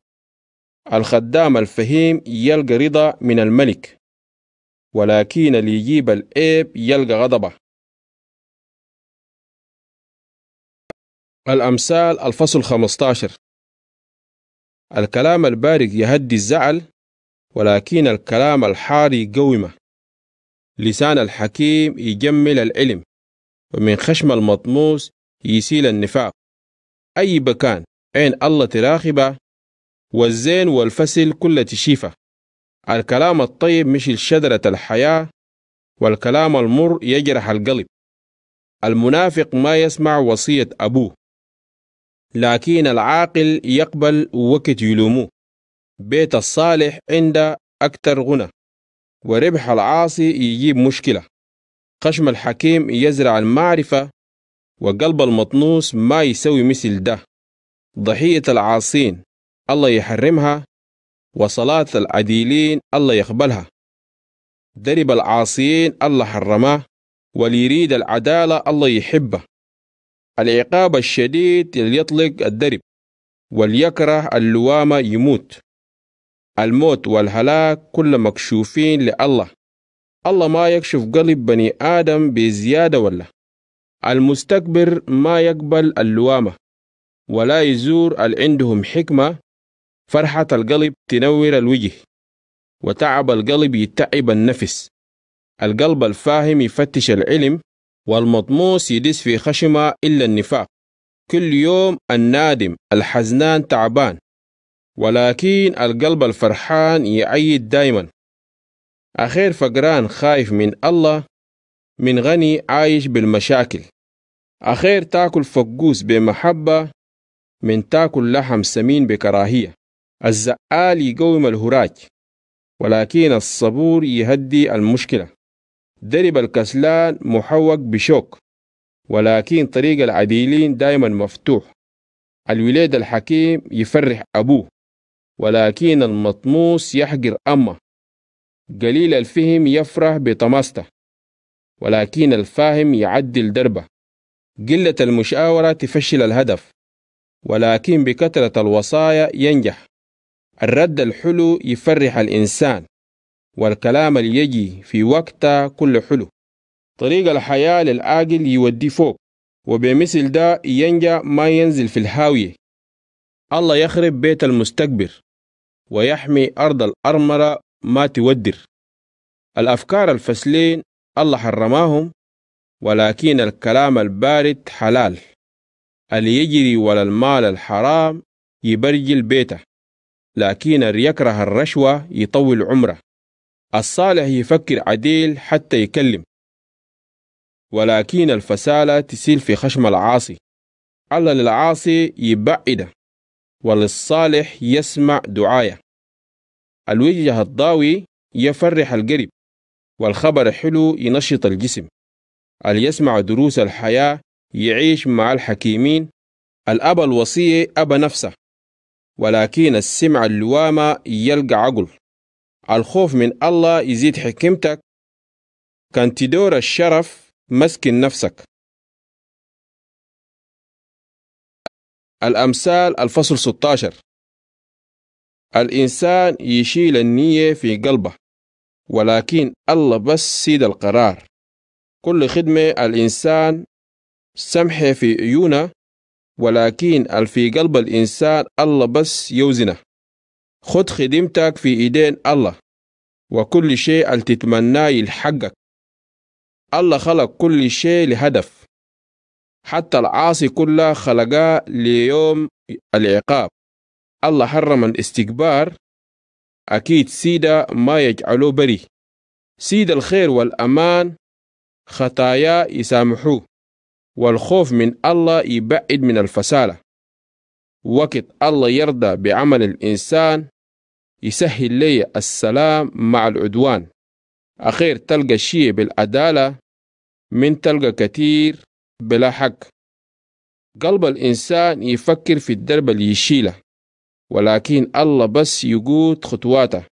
الخدام الفهيم يلقى رضا من الملك ولكن اللي يجيب الإيب يلقى غضبه الأمثال الفصل 15 الكلام البارق يهدي الزعل ولكن الكلام الحار يقومه لسان الحكيم يجمل العلم ومن خشم المطموس يسيل النفاق أي بكان عين الله تراخبة والزين والفسل كل تشيفة الكلام الطيب مش الشدرة الحياة والكلام المر يجرح القلب المنافق ما يسمع وصية أبوه لكن العاقل يقبل وقت يلوموه بيت الصالح عند أكتر غنى وربح العاصي يجيب مشكلة خشم الحكيم يزرع المعرفة وقلب المطنوس ما يسوي مثل ده ضحية العاصين الله يحرمها وصلاة العديلين الله يقبلها درب العاصين الله حرمه وليريد العدالة الله يحبه العقاب الشديد يطلق الدرب وليكره اللوامة يموت الموت والهلاك كل مكشوفين لله الله ما يكشف قلب بني آدم بزيادة ولا المستكبر ما يقبل اللوامة ولا يزور عندهم حكمة فرحة القلب تنور الوجه وتعب القلب يتعب النفس القلب الفاهم يفتش العلم والمطموس يدس في خشمة إلا النفاق كل يوم النادم الحزنان تعبان ولكن القلب الفرحان يعيد دايما أخير فقران خايف من الله من غني عايش بالمشاكل أخير تاكل فقوس بمحبة من تاكل لحم سمين بكراهية الزعال يقوم الهراج ولكن الصبور يهدي المشكلة درب الكسلان محوق بشوك ولكن طريق العديلين دايما مفتوح الولاد الحكيم يفرح أبوه ولكن المطموس يحقر أمه قليل الفهم يفرح بطماسته ولكن الفاهم يعدل دربه قلة المشاورة تفشل الهدف ولكن بكثرة الوصايا ينجح الرد الحلو يفرح الإنسان والكلام اللي يجي في وقته كله حلو طريق الحياة للعاقل يودي فوق وبمثل ده ينجى ما ينزل في الهاوية الله يخرب بيت المستكبر ويحمي أرض الأرمرة ما تودر الأفكار الفسلين الله حرماهم ولكن الكلام البارد حلال اللي يجري ولا المال الحرام يبرجل بيته لكن اللي يكره الرشوة يطول عمره الصالح يفكر عديل حتى يكلم ولكن الفسالة تسيل في خشم العاصي الله للعاصي يبعده وللصالح يسمع دعاية الوجه الضاوي يفرح القريب والخبر حلو ينشط الجسم اللي يسمع دروس الحياة يعيش مع الحكيمين الأب الوصي أبا نفسه ولكن السمع اللوامة يلقى عقل الخوف من الله يزيد حكمتك كان تدور الشرف مسكن نفسك الأمثال الفصل 16 الإنسان يشيل النية في قلبه ولكن الله بس سيد القرار كل خدمة الإنسان سمحة في عيونه ولكن في قلب الإنسان الله بس يوزنه خد خدمتك في إيدين الله وكل شيء تتمناه يلحقك الله خلق كل شيء لهدف حتى العاصي كله خلقه ليوم العقاب الله حرم الاستكبار أكيد سيدا ما يجعله بري سيد الخير والأمان خطايا يسامحوه والخوف من الله يبعد من الفسالة وقت الله يرضى بعمل الإنسان يسهل لي السلام مع العدوان أخير تلقى شيء بالعدالة من تلقى كتير بلا حق قلب الإنسان يفكر في الدرب اللي يشيله ولكن الله بس يقود خطواته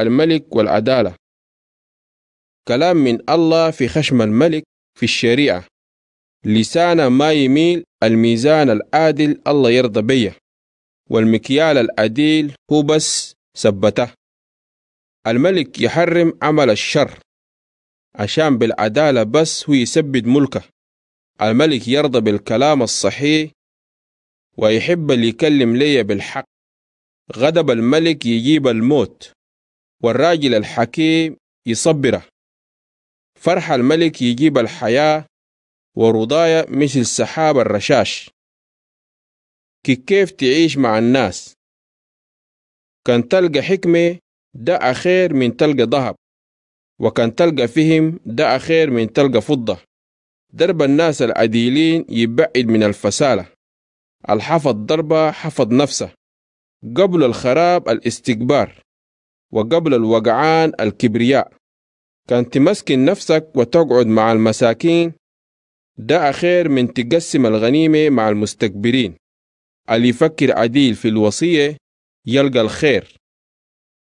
الملك والعدالة كلام من الله في خشم الملك في الشريعة لسان ما يميل الميزان العادل الله يرضى بيه والمكيال العديل هو بس ثبته الملك يحرم عمل الشر عشان بالعدالة بس هو يثبت ملكه الملك يرضى بالكلام الصحيح ويحب اللي يكلم لي بالحق غضب الملك يجيب الموت والراجل الحكيم يصبره فرح الملك يجيب الحياة ورضايا مثل السحاب الرشاش كي كيف تعيش مع الناس كان تلقى حكمة ده أخير من تلقى ذهب وكان تلقى فهم ده أخير من تلقى فضة درب الناس العديلين يبعد من الفسالة الحفظ ضربة حفظ نفسه قبل الخراب الاستكبار وقبل الوقعان الكبرياء كان تمسكن نفسك وتقعد مع المساكين ده أخير من تقسم الغنيمة مع المستكبرين اللي يفكر عديل في الوصية يلقى الخير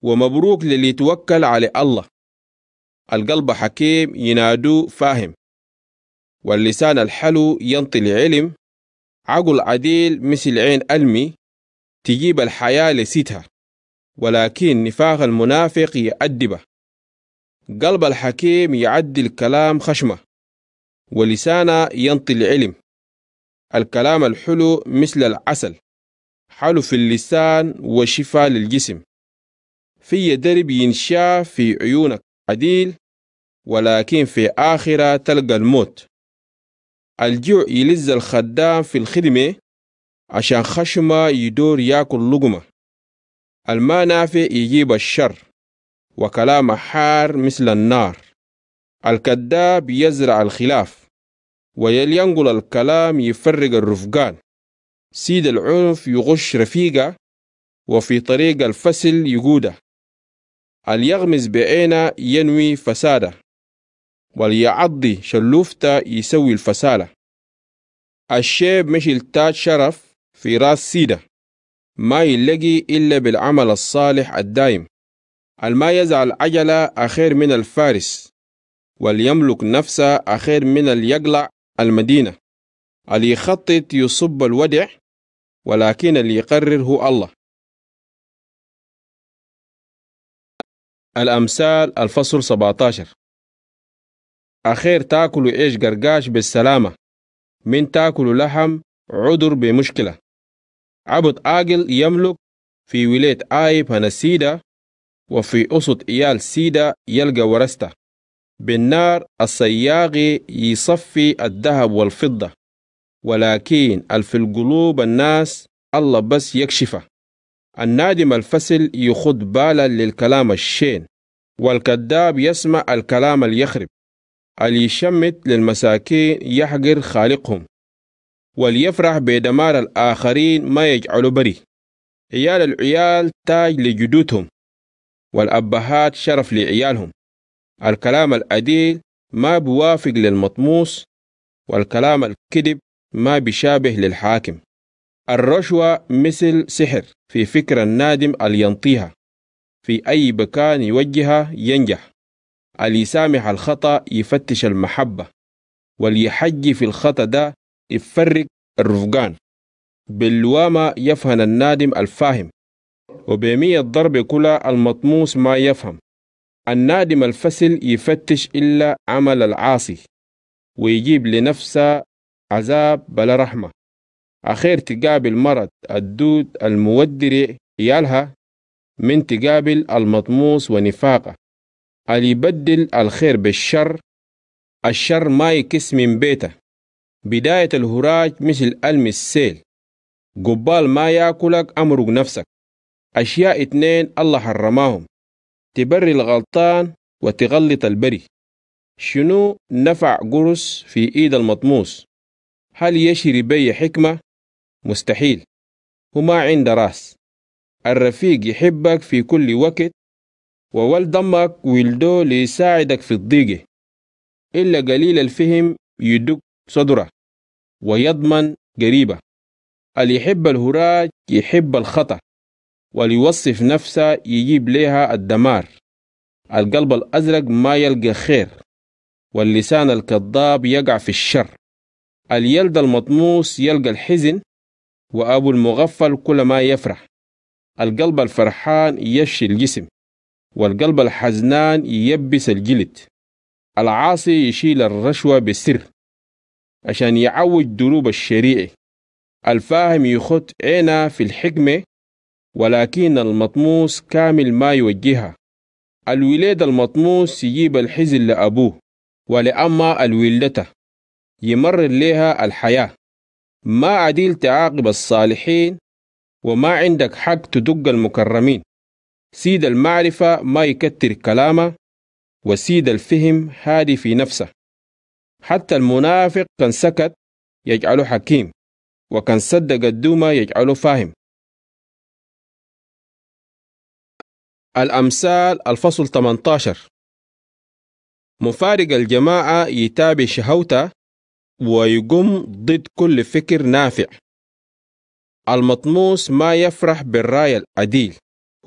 ومبروك للي يتوكل على الله القلب حكيم ينادوه فاهم واللسان الحلو ينطي العلم عقل عديل مثل عين ألمي تجيب الحياة لسيتها ولكن نفاق المنافق يأدبه قلب الحكيم يعدي الكلام خشمة ولسانه ينطي العلم الكلام الحلو مثل العسل حلو في اللسان وشفاء للجسم في درب ينشا في عيونك عديل ولكن في آخرة تلقى الموت الجوع يلز الخدام في الخدمة عشان خشمة يدور ياكل لقمة المانافي يجيب الشر وكلام حار مثل النار الكذاب يزرع الخلاف ويل الكلام يفرق الرفقان سيد العنف يغش رفيقه وفي طريق الفسل يقوده اليغمز بعينه ينوي فساده وليعضي شلوفته يسوي الفساله الشيب مشي التاج شرف في راس سيده ما يلقي إلا بالعمل الصالح الدايم الما على العجلة أخير من الفارس وليملك نفسه أخير من اليقلع المدينة اللي يخطط يصب الودع ولكن اللي يقرر هو الله الأمثال الفصل 17 أخير تاكلوا إيش قرقاش بالسلامة من تاكلوا لحم عذر بمشكلة عبد عاقل يملك في ولاية آيب هنسيدة وفي أسط إيال سيدا يلقى ورسته بالنار الصياغي يصفي الذهب والفضة ولكن في القلوب الناس الله بس يكشفه النادم الفسل يخد بالا للكلام الشين والكذاب يسمع الكلام اليخرب اللي يشمت للمساكين يحقر خالقهم وليفرح بدمار الآخرين ما يجعل بري عيال العيال تاج لجدودهم والأبهات شرف لعيالهم الكلام الأديل ما بوافق للمطموس والكلام الكذب ما بشابه للحاكم الرشوة مثل سحر في فكر النادم ينطيها في أي مكان يوجهها ينجح اللي يسامح الخطأ يفتش المحبة واليحج في الخطأ ده يفرق الرفقان باللوامة يفهم النادم الفاهم وبيمية ضرب كل المطموس ما يفهم النادم الفسل يفتش إلا عمل العاصي ويجيب لنفسه عذاب بلا رحمة أخير تقابل مرض الدود المودر يالها من تقابل المطموس ونفاقه اللي يبدل الخير بالشر الشر ما يكس من بيته بداية الهراج مثل ألم السيل قبال ما ياكلك أمرق نفسك أشياء اتنين الله حرماهم تبري الغلطان وتغلط البري شنو نفع قرص في إيد المطموس هل يشري بي حكمة؟ مستحيل وما عند راس الرفيق يحبك في كل وقت وولد أمك ولده ليساعدك في الضيقة إلا قليل الفهم يدق صدره ويضمن قريبه اللي يحب الهراج يحب الخطأ وليوصف نفسه يجيب لها الدمار القلب الأزرق ما يلقى خير واللسان الكذاب يقع في الشر اليلد المطموس يلقى الحزن وأبو المغفل كل ما يفرح القلب الفرحان يشي الجسم والقلب الحزنان يبس الجلد العاصي يشيل الرشوة بسر عشان يعوج دروب الشريعة الفاهم يخط عينه في الحكمة ولكن المطموس كامل ما يوجهها الولاد المطموس يجيب الحزن لأبوه ولأما الولدته يمرر لها الحياة ما عديل تعاقب الصالحين وما عندك حق تدق المكرمين سيد المعرفة ما يكتر كلامه وسيد الفهم هادي في نفسه حتى المنافق كان سكت يجعله حكيم وكان صدق الدومة يجعله فاهم الأمثال الفصل 18 مفارق الجماعة يتابع شهوته ويقوم ضد كل فكر نافع المطموس ما يفرح بالرأي العديل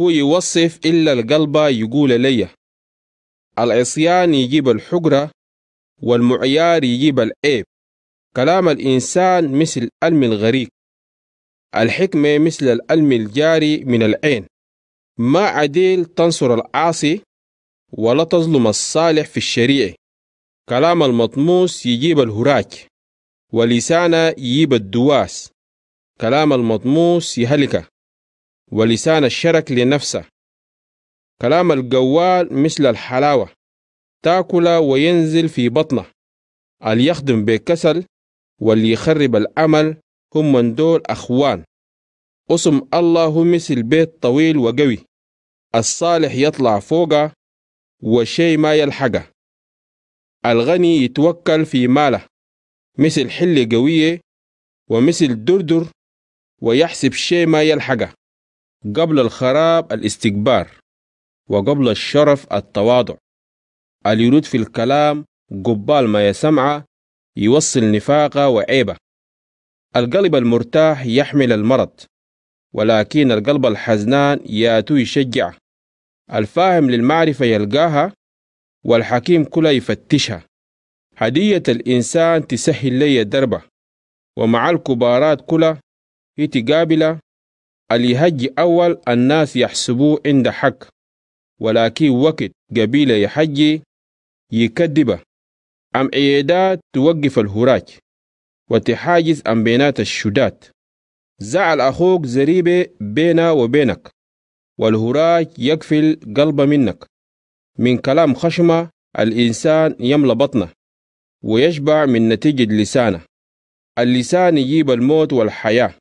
هو يوصف إلا القلب يقول لي العصيان يجيب الحجرة والمعيار يجيب العيب كلام الإنسان مثل ألم الغريق الحكمة مثل الألم الجاري من العين ما عديل تنصر العاصي ولا تظلم الصالح في الشريعة كلام المطموس يجيب الهراك ولسانه يجيب الدواس كلام المطموس يهلكه ولسان الشرك لنفسه كلام الجوال مثل الحلاوة تاكل وينزل في بطنه اللي يخدم بكسل واللي يخرب العمل هم من دول أخوان أصم الله مثل بيت طويل وقوي الصالح يطلع فوقه وشي ما يلحقه الغني يتوكل في ماله مثل حلة قوية ومثل دردر ويحسب شي ما يلحقه قبل الخراب الاستكبار وقبل الشرف التواضع اليرود في الكلام قبال ما يسمع يوصل نفاقة وعيبة القلب المرتاح يحمل المرض ولكن القلب الحزنان ياتو يشجعه الفاهم للمعرفة يلقاها والحكيم كله يفتشها هدية الإنسان تسهل لي دربه ومع الكبارات كلها هي اللي يهجي أول الناس يحسبوه عند حق ولكن وقت قبيلة يحجي يكذبه أم عيادات توقف الهراج وتحاجز أم بينات الشدات زعل أخوك زريبة بينا وبينك والهراج يقفل قلب منك من كلام خشمة الإنسان يملى بطنه ويشبع من نتيجة لسانه اللسان يجيب الموت والحياة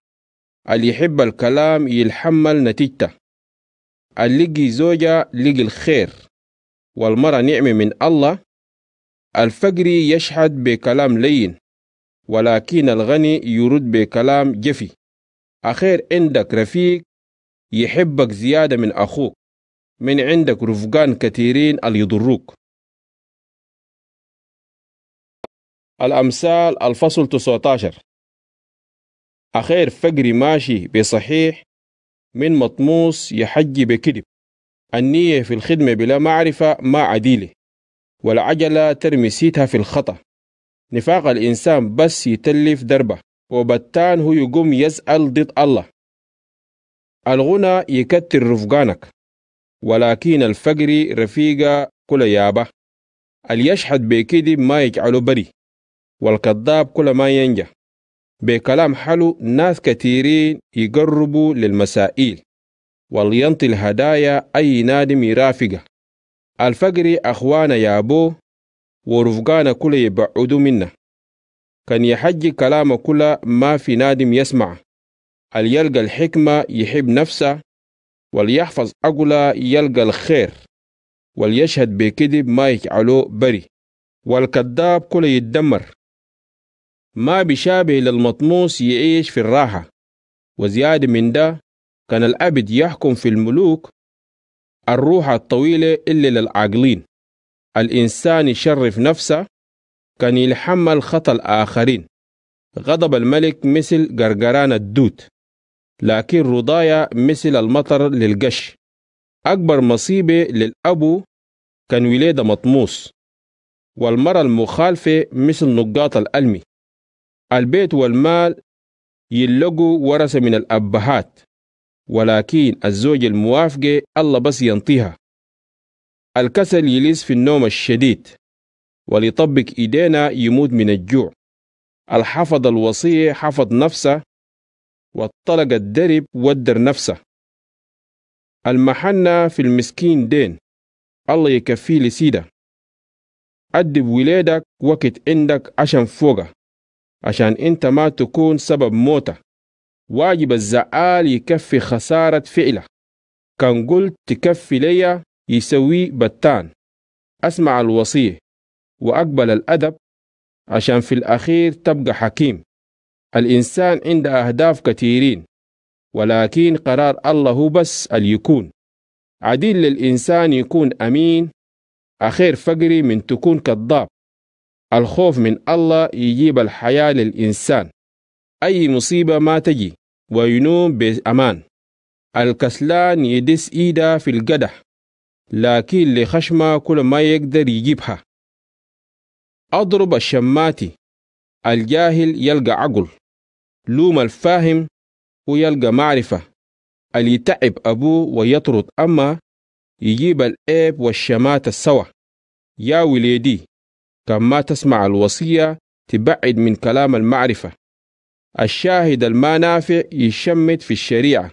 اللي يحب الكلام يتحمل نتيجته اللي يجي زوجة لقي الخير والمرة نعمة من الله الفقر يشحد بكلام لين ولكن الغني يرد بكلام جفي أخير عندك رفيق يحبك زيادة من أخوك من عندك رفقان كثيرين اللي يضروك الأمثال الفصل 19 أخير فقري ماشي بصحيح من مطموس يحجي بكذب النية في الخدمة بلا معرفة ما عديلة والعجلة ترمي سيتها في الخطأ نفاق الإنسان بس يتلف دربه وبتان هو يقوم يسأل ضد الله الغنى يكتر رفقانك ولكن الفقر رفيقة كل يابة اليشحد بكذب ما يجعله بري والكذاب كل ما ينجح بكلام حلو ناس كثيرين يقربوا للمسائل ولينطي الهدايا أي نادم يرافقه الفقر أخوانا يا أبو ورفقانا كل يبعدوا منه كان يحج كلام كل ما في نادم يسمعه يلقى الحكمة يحب نفسه وليحفظ أقوله يلقى الخير وليشهد بكذب ما يجعله بري والكذاب كله يتدمر ما بشابه للمطموس يعيش في الراحة وزيادة من ده كان الأبد يحكم في الملوك الروح الطويلة إلا للعاقلين الإنسان يشرف نفسه كان يلحمل خطأ الآخرين غضب الملك مثل قرقران الدود لكن رضايا مثل المطر للقش أكبر مصيبة للأبو كان ولادة مطموس والمرأة المخالفة مثل نقاط الألمي البيت والمال يلقوا ورثة من الأبهات ولكن الزوج الموافقة الله بس ينطيها الكسل يليس في النوم الشديد وليطبق إيدينا يموت من الجوع الحفظ الوصية حفظ نفسه واطلق الدرب ودر نفسه المحنة في المسكين دين الله يكفيه لسيدة أدب ولادك وقت عندك عشان فوقه عشان انت ما تكون سبب موته واجب الزعال يكفي خسارة فعله كان قلت تكفي ليا يسوي بتان أسمع الوصية وأقبل الأدب عشان في الأخير تبقى حكيم الإنسان عنده أهداف كثيرين ولكن قرار الله هو بس اليكون عديل للإنسان يكون أمين أخير فقري من تكون كذاب الخوف من الله يجيب الحياة للإنسان أي مصيبة ما تجي وينوم بأمان الكسلان يدس إيده في القدح لكن لخشمة كل ما يقدر يجيبها أضرب الشماتي الجاهل يلقى عقل لوم الفاهم ويلقى معرفة اللي يتعب أبوه ويطرد أما يجيب الإيب والشماتة سوا يا وليدي كما تسمع الوصية تبعد من كلام المعرفة الشاهد المانافع يشمت في الشريعة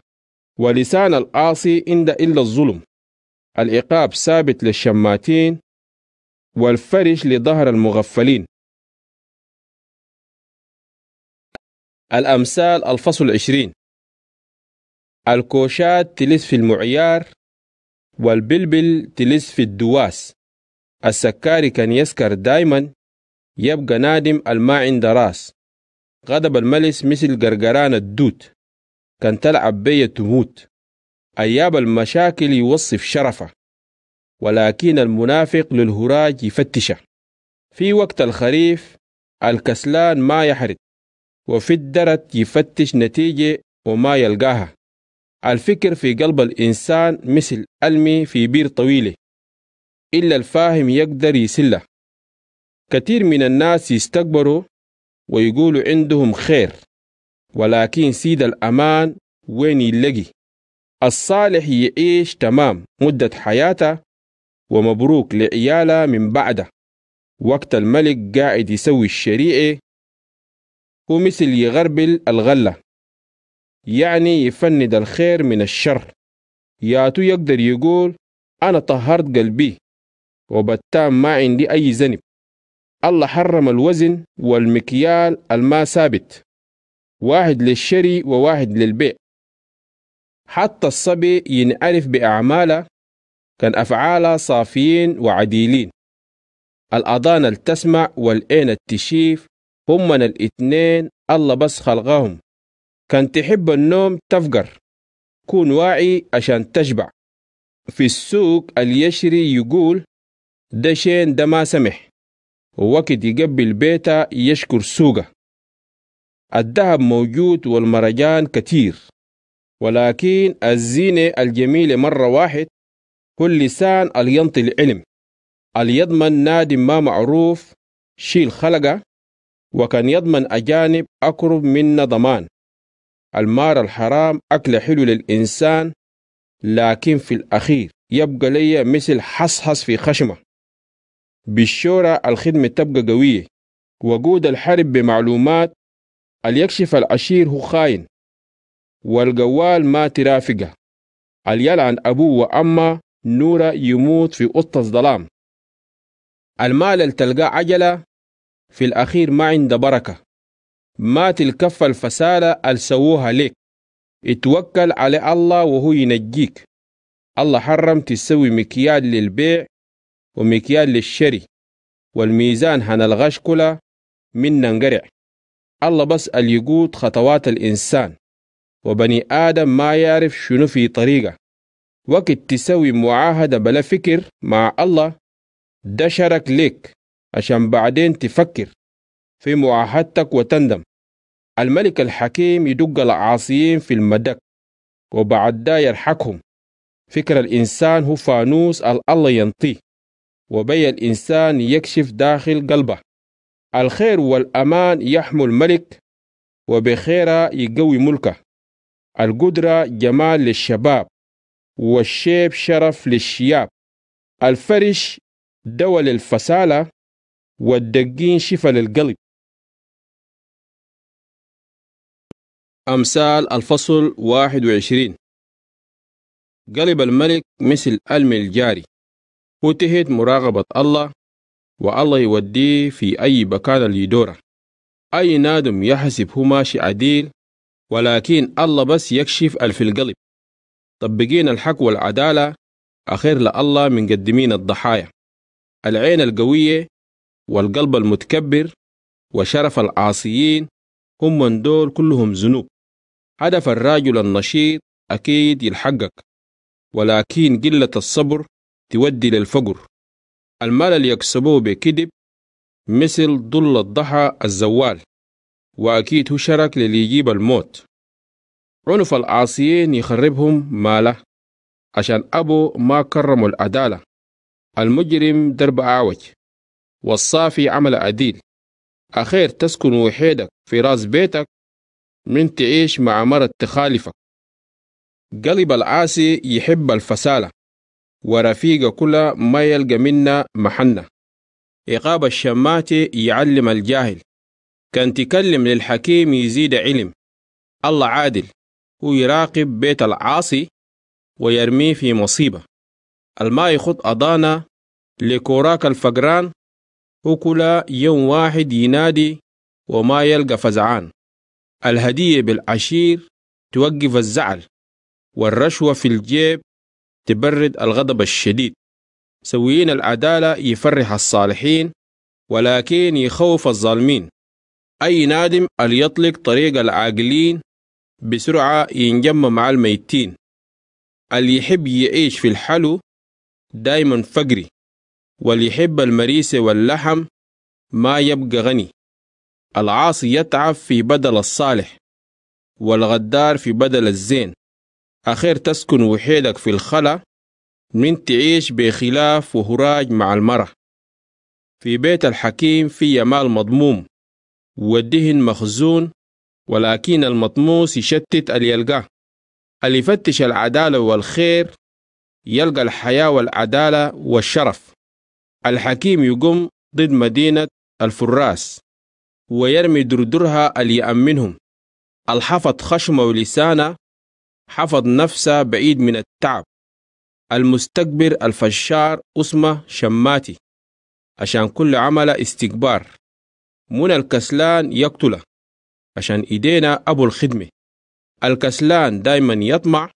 ولسان العاصي عند إلا الظلم العقاب ثابت للشماتين والفرش لظهر المغفلين الأمثال الفصل عشرين الكوشات تلس في المعيار والبلبل تلس في الدواس السكاري كان يسكر دايما يبقى نادم الما عند راس غضب الملس مثل قرقران الدوت كان تلعب بيه تموت أياب المشاكل يوصف شرفه ولكن المنافق للهراج يفتشه في وقت الخريف الكسلان ما يحرد وفي الدرت يفتش نتيجة وما يلقاها الفكر في قلب الإنسان مثل ألمي في بير طويلة إلا الفاهم يقدر يسله كثير من الناس يستكبروا ويقولوا عندهم خير ولكن سيد الأمان وين يلقي الصالح يعيش تمام مدة حياته ومبروك لعياله من بعده وقت الملك قاعد يسوي الشريعة ومثل يغربل الغلة يعني يفند الخير من الشر ياتو يقدر يقول أنا طهرت قلبي وبتام ما عندي أي ذنب الله حرم الوزن والمكيال الما ثابت واحد للشري وواحد للبيع حتى الصبي ينعرف بأعماله كان أفعاله صافيين وعديلين الأضانة التسمع والعين التشيف هم الاثنين الاتنين الله بس خلقهم كان تحب النوم تفقر كون واعي عشان تشبع في السوق اليشري يقول ده شين ده ما سمح ووقت يقبل بيته يشكر سوقه الذهب موجود والمرجان كتير ولكن الزينة الجميلة مرة واحد كل لسان الينطي العلم اليضمن نادم ما معروف شيل خلقه وكان يضمن أجانب أقرب منا ضمان المار الحرام أكل حلو للإنسان لكن في الأخير يبقى لي مثل حصحص في خشمة بالشورى الخدمة تبقى قوية وقود الحرب بمعلومات اليكشف العشير هو خاين والقوال ما ترافقه اليلعن أبوه وأمه نورة يموت في قطة الظلام المال اللي تلقاه عجلة في الأخير ما عند بركة مات الكفة الفسالة السووها ليك اتوكل على الله وهو ينجيك الله حرم تسوي مكيال للبيع ومكيال للشري والميزان هنلغش كلها من ننقرع الله بس يقود خطوات الإنسان وبني آدم ما يعرف شنو في طريقة وقت تسوي معاهدة بلا فكر مع الله ده شرك لك عشان بعدين تفكر في معاهدتك وتندم الملك الحكيم يدق العاصيين في المدك وبعد دا يرحكهم فكر الإنسان هو فانوس الله ينطيه وبي الإنسان يكشف داخل قلبه الخير والأمان يحمل الملك وبخيره يقوي ملكه القدرة جمال للشباب والشيب شرف للشياب الفرش دول للفسالة والدقين شفا للقلب أمثال الفصل 21 قلب الملك مثل ألم الجاري وتهت مراقبة الله والله يوديه في أي مكان يدوره أي نادم يحسب هو ماشي عديل ولكن الله بس يكشف ألف القلب طبقين الحق والعدالة أخير لله من قدمين الضحايا العين القوية والقلب المتكبر وشرف العاصيين هم من دول كلهم ذنوب هدف الرجل النشيط أكيد يلحقك ولكن قلة الصبر تودي للفقر الملل يكسبوه بكذب مثل ضل الضحى الزوال وأكيد هو شرك للي يجيب الموت عنف العاصيين يخربهم ماله عشان أبو ما كرموا العدالة المجرم درب أعوج والصافي عمل عديل أخير تسكن وحيدك في راس بيتك من تعيش مع مرض تخالفك قلب العاسي يحب الفسالة ورفيق كل ما يلقى منا محنة إقاب الشمات يعلم الجاهل كان تكلم للحكيم يزيد علم الله عادل هو يراقب بيت العاصي ويرميه في مصيبة الماء يخط أضانا لكوراك الفقران وكل يوم واحد ينادي وما يلقى فزعان الهدية بالعشير توقف الزعل والرشوة في الجيب تبرد الغضب الشديد سويين العدالة يفرح الصالحين ولكن يخوف الظالمين أي نادم يطلق طريق العاقلين بسرعة ينجم مع الميتين اللي يحب يعيش في الحلو دايما فقري وليحب المريس واللحم ما يبقى غني العاصي يتعب في بدل الصالح والغدار في بدل الزين أخير تسكن وحيدك في الخلا من تعيش بخلاف وهراج مع المرة في بيت الحكيم في مال مضموم والدهن مخزون ولكن المطموس يشتت اللي يلقاه اللي يفتش العدالة والخير يلقى الحياة والعدالة والشرف الحكيم يقوم ضد مدينة الفراس ويرمي دردرها ليأمنهم الحفظ خشمه ولسانه حفظ نفسه بعيد من التعب المستكبر الفشار اسمه شماتي عشان كل عمل استكبار من الكسلان يقتله عشان إيدينا أبو الخدمة الكسلان دايما يطمع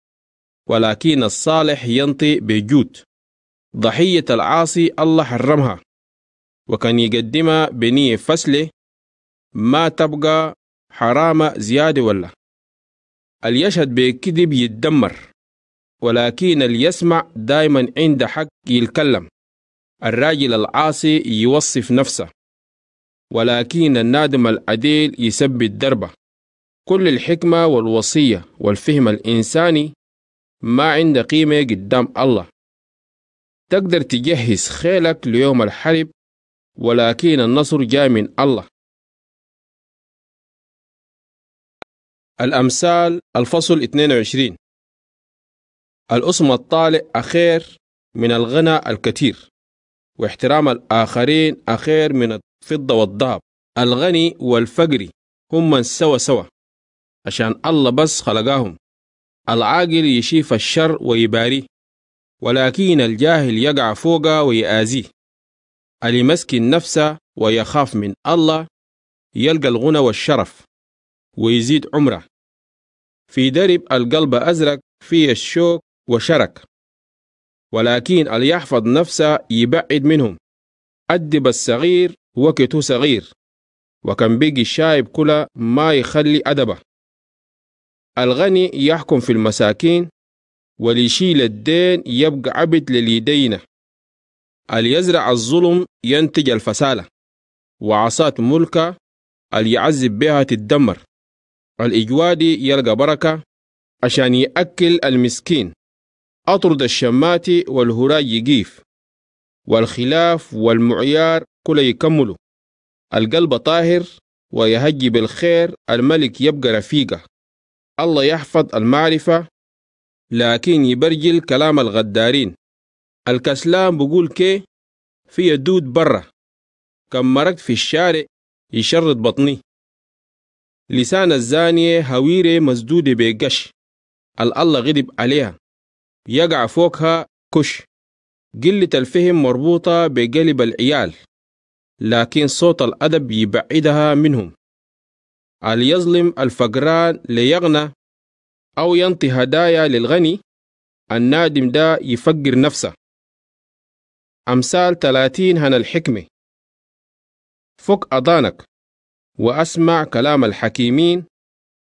ولكن الصالح ينطي بجود ضحية العاصي الله حرمها وكان يقدمها بنية فسلة ما تبقى حرامة زيادة ولا اليشهد بكذب يتدمر ولكن اليسمع دايما عند حق يتكلم الراجل العاصي يوصف نفسه ولكن النادم العديل يسب الدربة كل الحكمة والوصية والفهم الإنساني ما عنده قيمة قدام الله تقدر تجهز خيلك ليوم الحرب ولكن النصر جاء من الله الأمثال الفصل 22 الأسم الطالع أخير من الغنى الكثير واحترام الآخرين أخير من الفضة والذهب الغني والفقري هم من سوا سوا عشان الله بس خلقاهم العاقل يشيف الشر ويباريه ولكن الجاهل يقع فوقها ويآذيه المسكن نفسه ويخاف من الله يلقى الغنى والشرف ويزيد عمره في درب القلب أزرق فيه الشوك وشرك ولكن اللي يحفظ نفسه يبعد منهم أدب الصغير وقته صغير وكان بيجي الشايب كله ما يخلي أدبه الغني يحكم في المساكين وليشيل الدين يبقى عبد لليدينا اليزرع الظلم ينتج الفسالة وعصات ملكة اليعذب بها تدمر الإجوادي يلقى بركة عشان يأكل المسكين أطرد الشماتي والهراج يقيف والخلاف والمعيار كل يكملوا القلب طاهر ويهجي بالخير الملك يبقى رفيقه الله يحفظ المعرفة لكن يبرجل كلام الغدارين الكسلان بقول كي في دود برا كم مرقت في الشارع يشرد بطني لسان الزانية هويرة مسدودة بقش الله غضب عليها يقع فوقها كش قلة الفهم مربوطة بقلب العيال لكن صوت الأدب يبعدها منهم اليظلم الفقران ليغنى أو ينطي هدايا للغني النادم ده يفقر نفسه أمثال 30 هنا الحكمة فك أضانك وأسمع كلام الحكيمين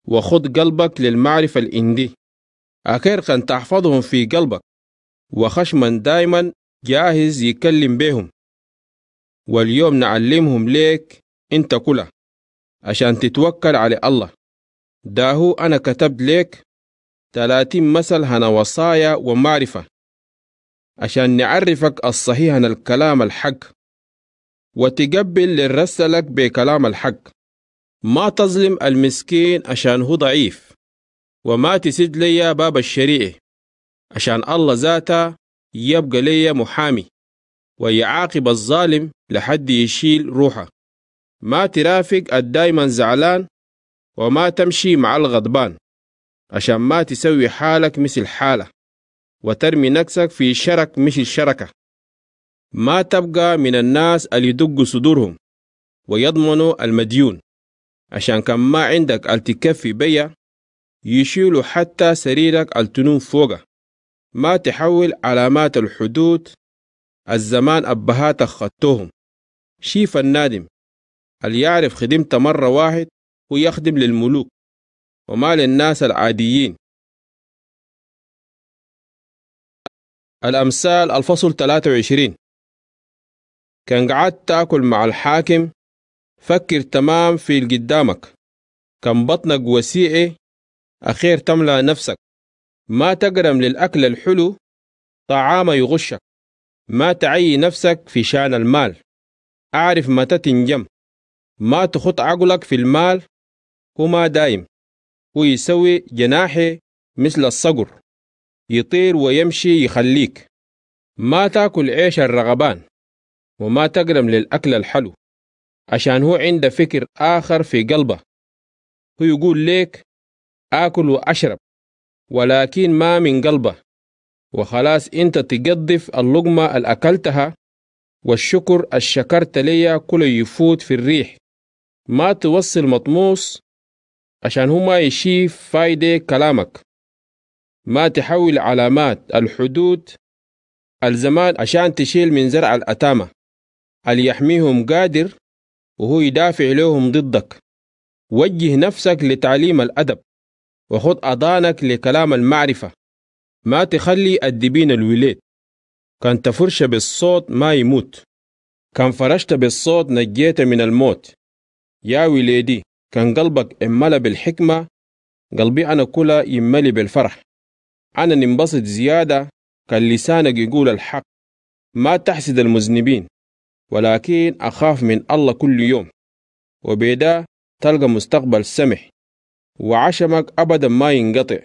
وخذ قلبك للمعرفة الإندي أخيرك تحفظهم في قلبك وخشما دائما جاهز يكلم بهم واليوم نعلمهم ليك أنت كله عشان تتوكل على الله ده هو أنا كتبت ليك 30 مثل هنا وصايا ومعرفة عشان نعرفك الصحيح عن الكلام الحق وتقبل للرسلك بكلام الحق ما تظلم المسكين عشان هو ضعيف وما تسد لي باب الشريعة عشان الله ذاته يبقى لي محامي ويعاقب الظالم لحد يشيل روحه ما ترافق الدايما زعلان وما تمشي مع الغضبان عشان ما تسوي حالك مثل حالة وترمي نفسك في شرك مثل شركة ما تبقى من الناس اللي يدقوا صدورهم ويضمنوا المديون عشان كان ما عندك التكفي بيا يشيلوا حتى سريرك التنوم فوقه ما تحول علامات الحدود الزمان أبهاتك خطوهم شيف النادم اللي يعرف خدمته مرة واحد ويخدم للملوك وما للناس العاديين الأمثال الفصل 23 كان قعدت تاكل مع الحاكم فكر تمام في قدامك كان بطنك وسيعي أخير تملى نفسك ما تقرم للأكل الحلو طعام يغشك ما تعي نفسك في شان المال أعرف متى تنجم ما تخط عقلك في المال وما دايم ويسوي جناحي مثل الصقر يطير ويمشي يخليك ما تاكل عيش الرغبان وما تقرم للأكل الحلو عشان هو عنده فكر آخر في قلبه هو يقول ليك آكل وأشرب ولكن ما من قلبه وخلاص انت تقضف اللقمة الأكلتها والشكر الشكرت ليا كله يفوت في الريح ما توصل مطموس عشان هما يشيف فايدة كلامك ما تحول علامات الحدود الزمان عشان تشيل من زرع الأتامة اللي يحميهم قادر وهو يدافع لهم ضدك وجه نفسك لتعليم الأدب وخذ أضانك لكلام المعرفة ما تخلي الدبين الوليد كان تفرش بالصوت ما يموت كان فرشت بالصوت نجيت من الموت يا وليدي كان قلبك املا بالحكمة قلبي أنا كلا يملي بالفرح أنا ننبسط زيادة كان لسانك يقول الحق ما تحسد المذنبين ولكن أخاف من الله كل يوم وبيدا تلقى مستقبل سمح وعشمك أبدا ما ينقطع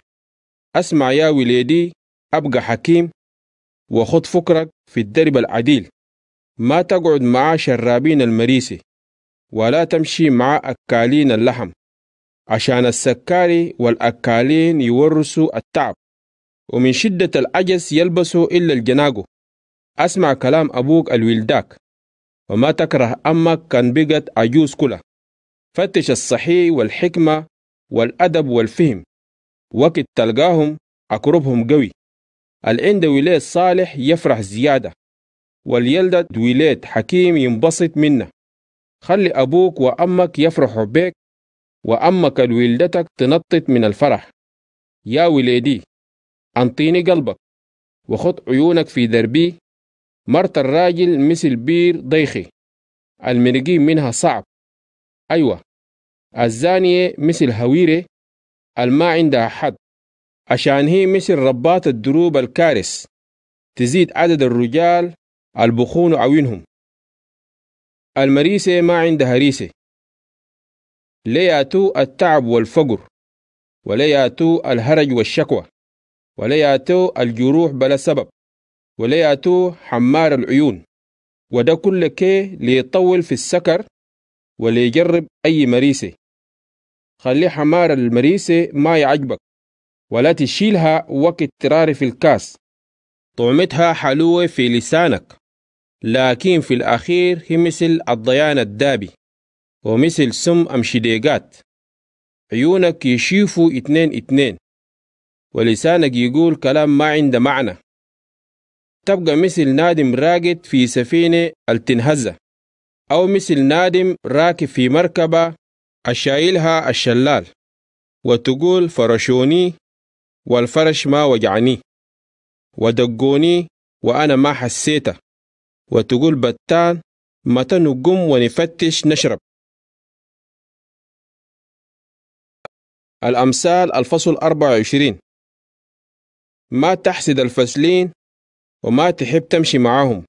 أسمع يا وليدي أبقى حكيم وخذ فكرك في الدرب العديل ما تقعد مع شرابين المريسي ولا تمشي مع أكالين اللحم عشان السكاري والأكالين يورثوا التعب ومن شدة العجز يلبسوا إلا الجناقو أسمع كلام أبوك الولداك وما تكره أمك كان بقت عجوز كلها فتش الصحي والحكمة والأدب والفهم وقت تلقاهم أقربهم قوي العند ولاد صالح يفرح زيادة واليلدد ولاد حكيم ينبسط منه خلي أبوك وأمك يفرحوا بك وأمك لولدتك تنطط من الفرح يا وليدي أنطيني قلبك وخط عيونك في دربي مرت الراجل مثل بير ضيخي المرقي منها صعب أيوة الزانية مثل هويرة الما عندها حد عشان هي مثل ربات الدروب الكارس تزيد عدد الرجال البخون عوينهم المريسة ما عندها ريسة لياتو التعب والفقر ولياتو الهرج والشكوى ولياتو الجروح بلا سبب ولياتو حمار العيون وده كل كي ليطول في السكر وليجرب أي مريسة خلي حمار المريسة ما يعجبك ولا تشيلها وقت تراري في الكاس طعمتها حلوة في لسانك لكن في الأخير هي مثل الضيان الدابي ومثل سم أمشديقات عيونك يشوفوا اتنين اتنين ولسانك يقول كلام ما عنده معنى تبقى مثل نادم راقد في سفينة التنهزة أو مثل نادم راكب في مركبة أشايلها الشلال وتقول فرشوني والفرش ما وجعني ودقوني وأنا ما حسيته وتقول بتان متى نقوم ونفتش نشرب الأمثال الفصل 24 ما تحسد الفاسلين وما تحب تمشي معهم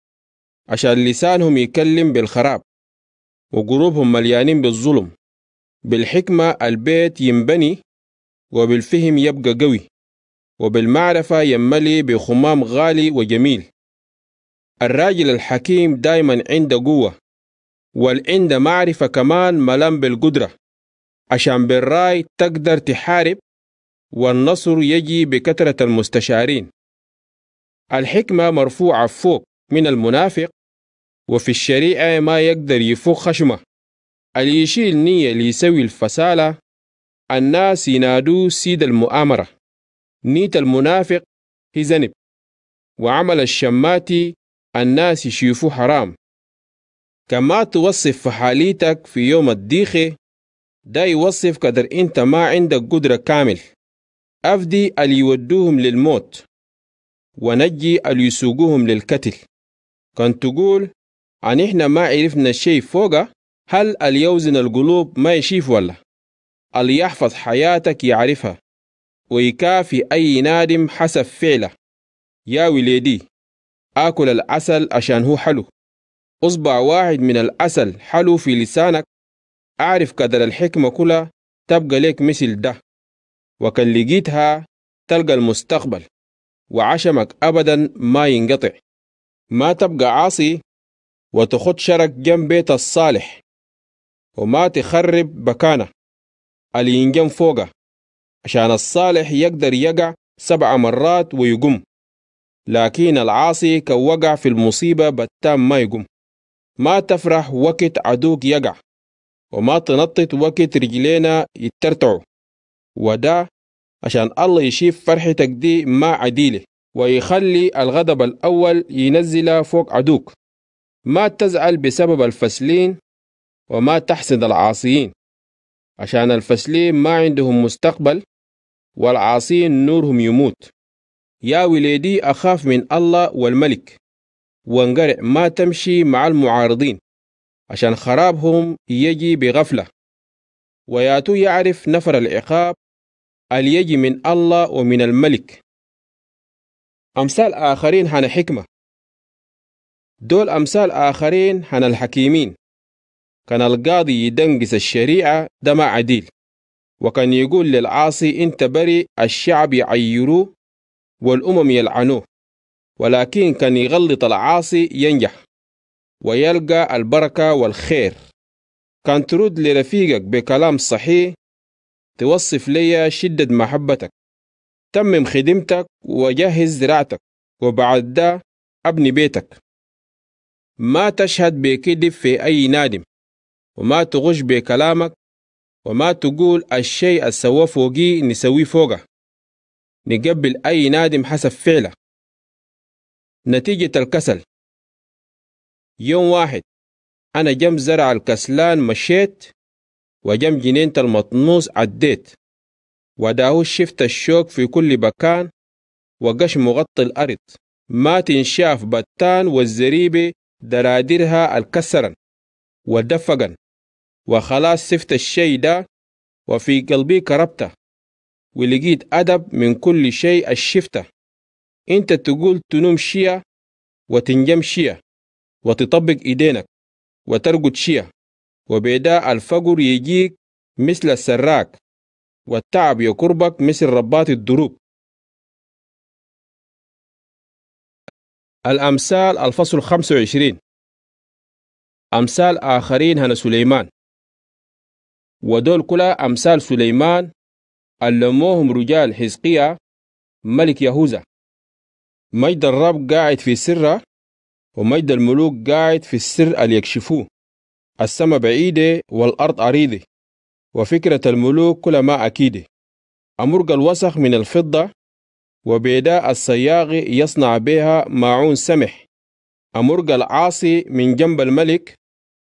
عشان لسانهم يكلم بالخراب وقلوبهم مليانين بالظلم بالحكمة البيت ينبني وبالفهم يبقى قوي وبالمعرفة يملي بخمام غالي وجميل الراجل الحكيم دايما عنده قوة والعنده معرفة كمان ملام بالقدرة عشان بالراي تقدر تحارب والنصر يجي بكثرة المستشارين الحكمة مرفوعة فوق من المنافق وفي الشريعة ما يقدر يفوق خشمه اللي يشيل نية ليسوي الفسالة الناس ينادوه سيد المؤامرة نية المنافق هي ذنب وعمل الشماتي الناس يشوفوا حرام كما توصف فحاليتك في يوم الديخة ده يوصف قدر انت ما عندك قدرة كامل أفدي اللي يودوهم للموت ونجي اللي يسوقوهم للكتل كان تقول عن إحنا ما عرفنا شيء فوق هل اليوزن القلوب ما يشيف ولا اللي يحفظ حياتك يعرفها ويكافي أي نادم حسب فعله يا وليدي آكل العسل عشان هو حلو أصبع واحد من العسل حلو في لسانك أعرف قدر الحكمة كلها تبقى لك مثل ده وكان لقيتها تلقى المستقبل وعشمك أبدا ما ينقطع ما تبقى عاصي وتخد شرك جنب بيت الصالح وما تخرب بكانه اللي ينجم فوقه عشان الصالح يقدر يقع سبع مرات ويقوم لكن العاصي كو وقع في المصيبة بتام ما يقوم ما تفرح وقت عدوك يقع وما تنطط وقت رجلينا يترتعوا ودا عشان الله يشيف فرحتك دي ما عديلة ويخلي الغضب الأول ينزل فوق عدوك ما تزعل بسبب الفسلين وما تحسد العاصيين عشان الفسلين ما عندهم مستقبل والعاصين نورهم يموت يا وليدي أخاف من الله والملك وانقرع ما تمشي مع المعارضين عشان خرابهم يجي بغفلة وياتو يعرف نفر العقاب اليجي من الله ومن الملك أمثال آخرين عن حكمة دول أمثال آخرين عن الحكيمين كان القاضي يدنقس الشريعة ده ما عديل وكان يقول للعاصي انت بريء الشعب يعيروه والأمم يلعنوه ولكن كان يغلط العاصي ينجح ويلقى البركة والخير كان ترد لرفيقك بكلام صحيح توصف لي شدة محبتك تمم خدمتك وجهز زراعتك وبعد ده أبني بيتك ما تشهد بكذب في أي نادم وما تغش بكلامك وما تقول الشيء السوى فوقي نسوي فوقه نقبل أي نادم حسب فعله نتيجة الكسل يوم واحد أنا جنب زرع الكسلان مشيت وجنب جنينة المطنوس عديت وداهو شفت الشوك في كل مكان وقش مغطي الأرض ما تنشاف بتان والزريبة درادرها الكسرا ودفقا وخلاص شفت الشي ده وفي قلبي كربته ولقيت أدب من كل شيء الشفتة أنت تقول تنوم شيا وتنجم شيا وتطبق إيدينك وترقد شيا وبيداء الفقر يجيك مثل السراك والتعب يقربك مثل ربات الدروب الأمثال الفصل 25 أمثال آخرين هنا سليمان ودول كلها أمثال سليمان علموهم رجال حزقيا ملك يهوذا مجد الرب قاعد في سره ومجد الملوك قاعد في السر اللي يكشفوه السماء بعيدة والأرض أريدة وفكرة الملوك كل ما أكيدة أمرق الوسخ من الفضة وبيداء الصياغي يصنع بها ماعون سمح أمرق العاصي من جنب الملك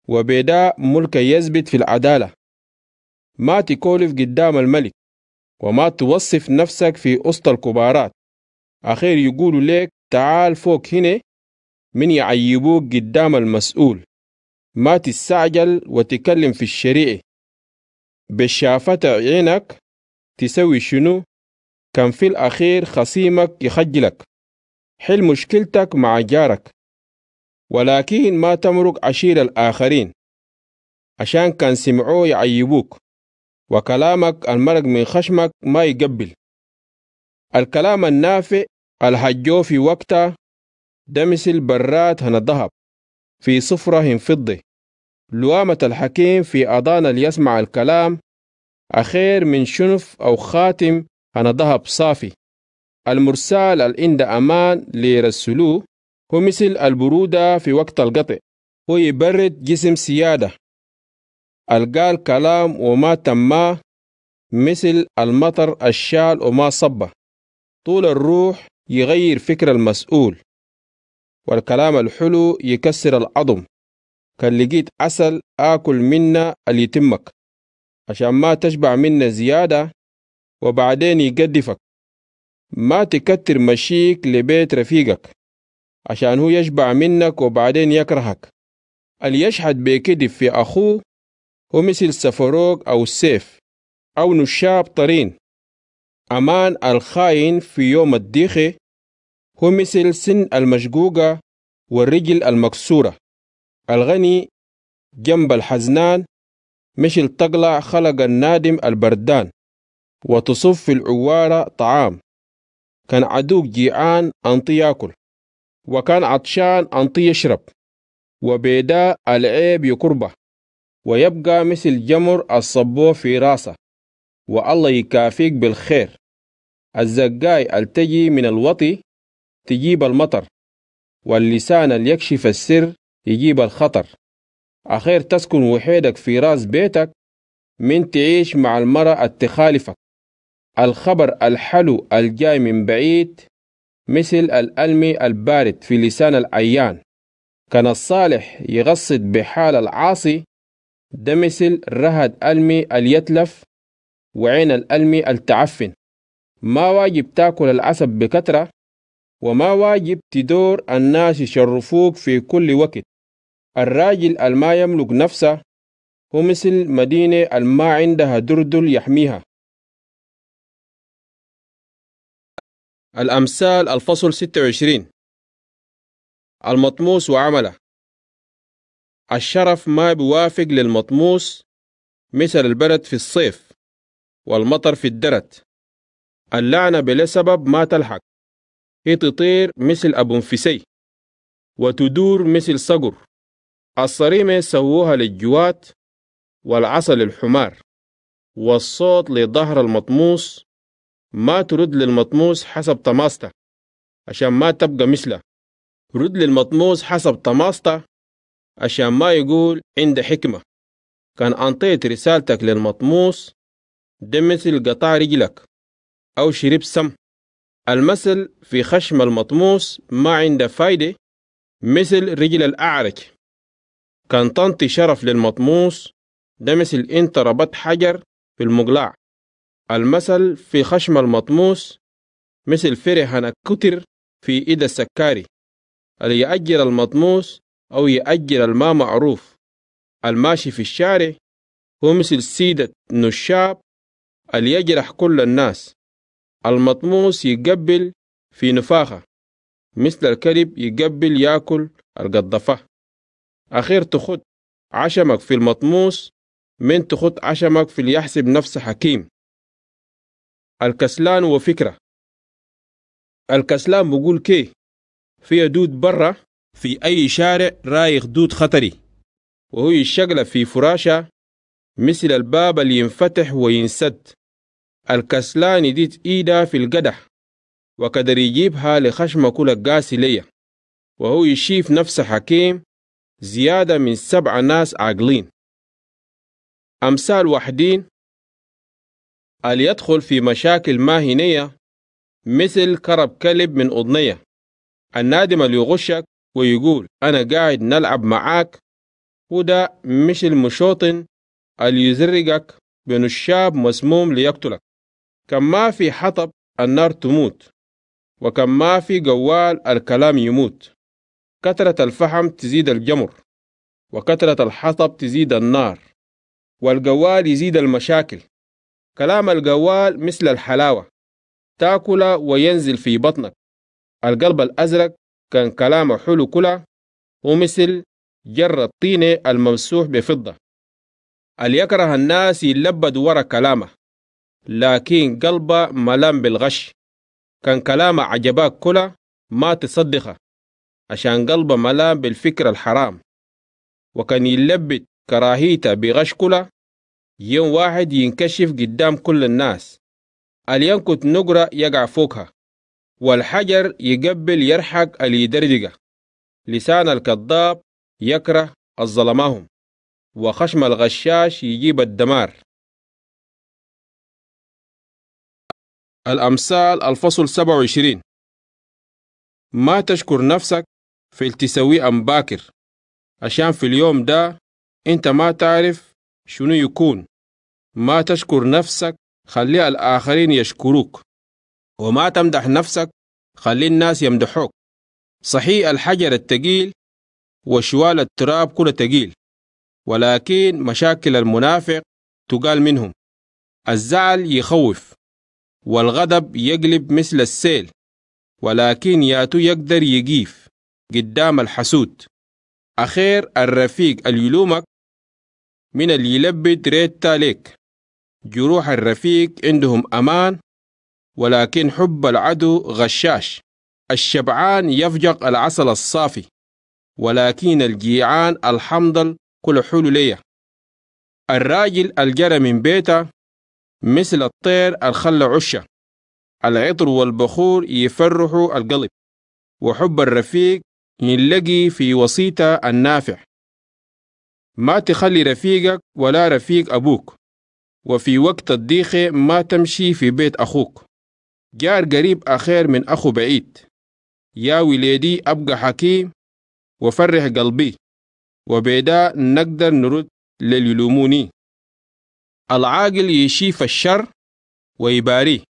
وبيداء ملك يثبت في العدالة ما تكولف قدام الملك وما توصف نفسك في وسط الكبارات أخير يقولوا لك تعال فوق هنا من يعيبوك قدام المسؤول ما تستعجل وتكلم في الشريعة بشافة عينك تسوي شنو كان في الأخير خصيمك يخجلك حل مشكلتك مع جارك ولكن ما تمرق عشير الآخرين عشان كان سمعوه يعيبوك وكلامك المرق من خشمك ما يقبل الكلام النافع الحجو في وقته ده مثل برات هن الذهب في صفرة هن فضة لوامة الحكيم في أضان ليسمع الكلام أخير من شنف أو خاتم هن ذهب صافي المرسال الإند أمان ليرسلوه هو مثل البرودة في وقت القطع هو يبرد جسم سيادة القال كلام وما تماه مثل المطر الشال وما صبه طول الروح يغير فكر المسؤول والكلام الحلو يكسر العظم كان لقيت عسل آكل منا اليتمك عشان ما تشبع منا زيادة وبعدين يقدفك ما تكتر مشيك لبيت رفيقك عشان هو يشبع منك وبعدين يكرهك اللي يشحد بكدف في أخوه ومثل سفروك أو السيف أو نشاب طرين أمان الخاين في يوم الديخة هو مثل سن المشقوقة والرجل المكسورة الغني جنب الحزنان مثل تقلع خلق النادم البردان وتصف في العوارة طعام كان عدوك جيعان أنطي ياكل وكان عطشان أنطي يشرب وبيداء العيب يقربه ويبقى مثل جمر الصبوه في راسه والله يكافيك بالخير الزقاي التجي من الوطي تجيب المطر واللسان اللي يكشف السر يجيب الخطر أخير تسكن وحيدك في راس بيتك من تعيش مع المرأة التخالفك الخبر الحلو الجاي من بعيد مثل الألمي البارد في لسان العيان كان الصالح يغصد بحال العاصي ده مثل رهد ألمي اليتلف وعين الألمي التعفن ما واجب تاكل العسب بكترة وما واجب تدور الناس يشرفوك في كل وقت الراجل الما يملك نفسه هو مثل مدينة الما عندها دردل يحميها الأمثال الفصل 26 المطموس وعمله الشرف ما بوافق للمطموس مثل البرد في الصيف والمطر في الدرت اللعنة بلا سبب ما تلحق هي تطير مثل أبنفسي وتدور مثل صقر الصريمة سووها للجوات والعصا للحمار والصوت لظهر المطموس ما ترد للمطموس حسب طماسته عشان ما تبقى مثله رد للمطموس حسب طماسته عشان ما يقول عند حكمة كان أنطيت رسالتك للمطموس ده مثل قطع رجلك أو شرب سم المثل في خشم المطموس ما عنده فايدة مثل رجل الأعرج كان تنطي شرف للمطموس ده مثل انت ربطت حجر في المقلاع المثل في خشم المطموس مثل فرحنا كتر في إيد السكاري اللي يأجر المطموس أو يأجل الما معروف الماشي في الشارع هو مثل سيدة نشاب اللي يجرح كل الناس المطموس يقبل في نفاخة مثل الكلب يقبل ياكل القضفة أخير تخد عشمك في المطموس من تخد عشمك في اللي يحسب نفسه حكيم الكسلان وفكرة الكسلان بقول كي في دود برا في أي شارع رايخ دود خطري وهو يشقلب في فراشة مثل الباب اللي ينفتح وينسد الكسلان يديت إيدا في القدح وقدر يجيبها لخشمة كل قاسي ليا وهو يشيف نفسه حكيم زيادة من سبع ناس عاقلين أمثال وحدين اللي يدخل في مشاكل ما هنية مثل كرب كلب من أضنية النادم اللي يغشك ويقول أنا قاعد نلعب معاك وده مش المشوطن اللي يزرقك بنشاب الشاب مسموم ليقتلك كم ما في حطب النار تموت وكم ما في جوال الكلام يموت كثرة الفحم تزيد الجمر وكثرة الحطب تزيد النار والجوال يزيد المشاكل كلام الجوال مثل الحلاوة تاكل وينزل في بطنك القلب الأزرق كان كلامه حلو كلها ومثل جر الطينة الممسوح بفضة اليكره الناس يلبد ورا كلامه لكن قلبه ملام بالغش كان كلامه عجباك كلها ما تصدقه عشان قلبه ملام بالفكر الحرام وكان يلبد كراهيته بغش كلها يوم واحد ينكشف قدام كل الناس ينكت نقرة يقع فوقها والحجر يقبل يرحق اليدردقة لسان الكذاب يكره الظلمهم وخشم الغشاش يجيب الدمار الأمثال الفصل 27 ما تشكر نفسك في التسوي أم باكر عشان في اليوم ده انت ما تعرف شنو يكون ما تشكر نفسك خلي الآخرين يشكروك وما تمدح نفسك خلي الناس يمدحوك صحيح الحجر التقيل وشوال التراب كله تقيل ولكن مشاكل المنافق تقال منهم الزعل يخوف والغضب يقلب مثل السيل ولكن ياتو يقدر يقيف قدام الحسود أخير الرفيق اليلومك من اللي يلبد ريت تاليك جروح الرفيق عندهم أمان ولكن حب العدو غشاش الشبعان يفجق العسل الصافي ولكن الجيعان الحمضل كل حلو ليه الراجل الجرى من بيته مثل الطير الخل عشة العطر والبخور يفرح القلب وحب الرفيق يلقي في وسيطة النافع ما تخلي رفيقك ولا رفيق أبوك وفي وقت الضيق ما تمشي في بيت أخوك جار قريب أخير من أخو بعيد يا وليدي أبقى حكيم وفرح قلبي وبيدا نقدر نرد لليلوموني العاقل يشيف الشر ويباريه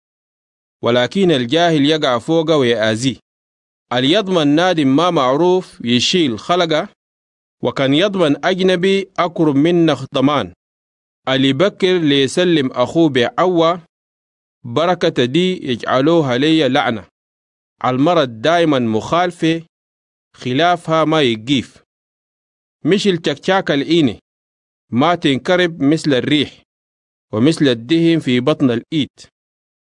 ولكن الجاهل يقع فوقه ويأذيه اليضمن نادم ما معروف يشيل خلقه وكان يضمن أجنبي أقرب منه ضمان اللي بكر ليسلم أخوه بعوة بركة دي يجعلوها لي لعنة المرض دايما مخالفة خلافها ما يجيف مش التكتاك الإيني ما تنكرب مثل الريح ومثل الدهن في بطن الإيد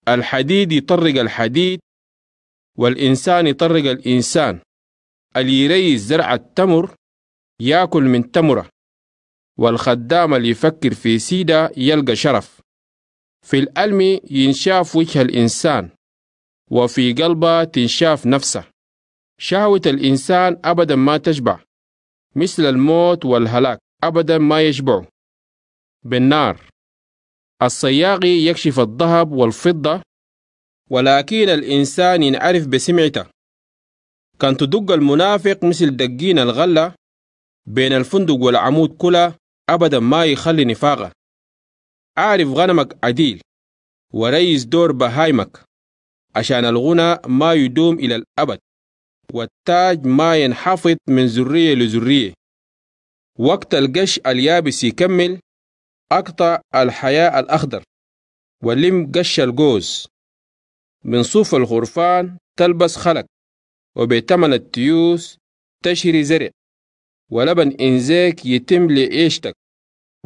الحديد يطرق الحديد والإنسان يطرق الإنسان اللي يريز زرع التمر ياكل من تمره والخدام اللي يفكر في سيدة يلقى شرف في الألم ينشاف وجه الإنسان وفي قلبه تنشاف نفسه شهوة الإنسان أبدا ما تشبع مثل الموت والهلاك أبدا ما يشبع بالنار الصياغي يكشف الذهب والفضة ولكن الإنسان ينعرف بسمعته كان تدق المنافق مثل دقين الغلة بين الفندق والعمود كله أبدا ما يخلي نفاقه أعرف غنمك عديل وريس دور بهايمك عشان الغنى ما يدوم إلى الأبد والتاج ما ينحفظ من ذرية لذرية وقت القش اليابس يكمل أقطع الحياء الأخضر ولم قش الجوز من صوف الغرفان تلبس خلق وبيتمن التيوس تشري زرع ولبن إنزاك يتم لعيشتك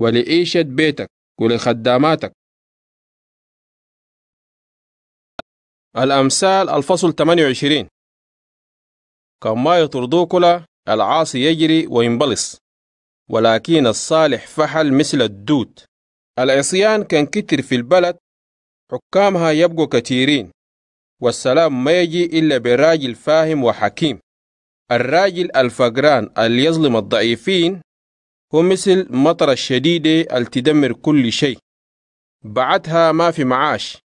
ولعيشة بيتك ولخداماتك الأمثال الفصل 28 كما يطردوكلا العاصي يجري وينبلص ولكن الصالح فحل مثل الدود العصيان كان كتر في البلد حكامها يبقوا كثيرين والسلام ما يجي إلا براجل فاهم وحكيم الراجل الفقران اللي يظلم الضعيفين ومثل مطر الشديدة التدمر كل شيء بعدها ما في معاش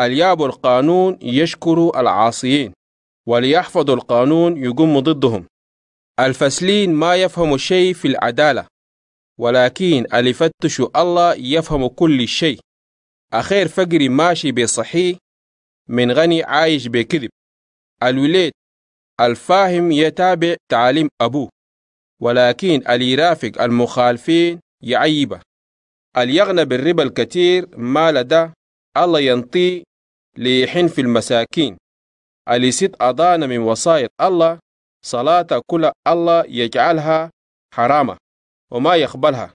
الياب القانون يشكر العاصيين وليحفظ القانون يقوم ضدهم الفاسلين ما يفهم شيء في العدالة ولكن الفتش الله يفهم كل شيء أخير فقري ماشي بصحي من غني عايش بكذب الوليد الفاهم يتابع تعاليم أبوه ولكن اللي يرافق المخالفين يعيبه اللي يغنى بالربا الكثير ما لدى الله ينطي ليحن في المساكين اللي اليسد أضان من وصايا الله صلاة كل الله يجعلها حرامة وما يقبلها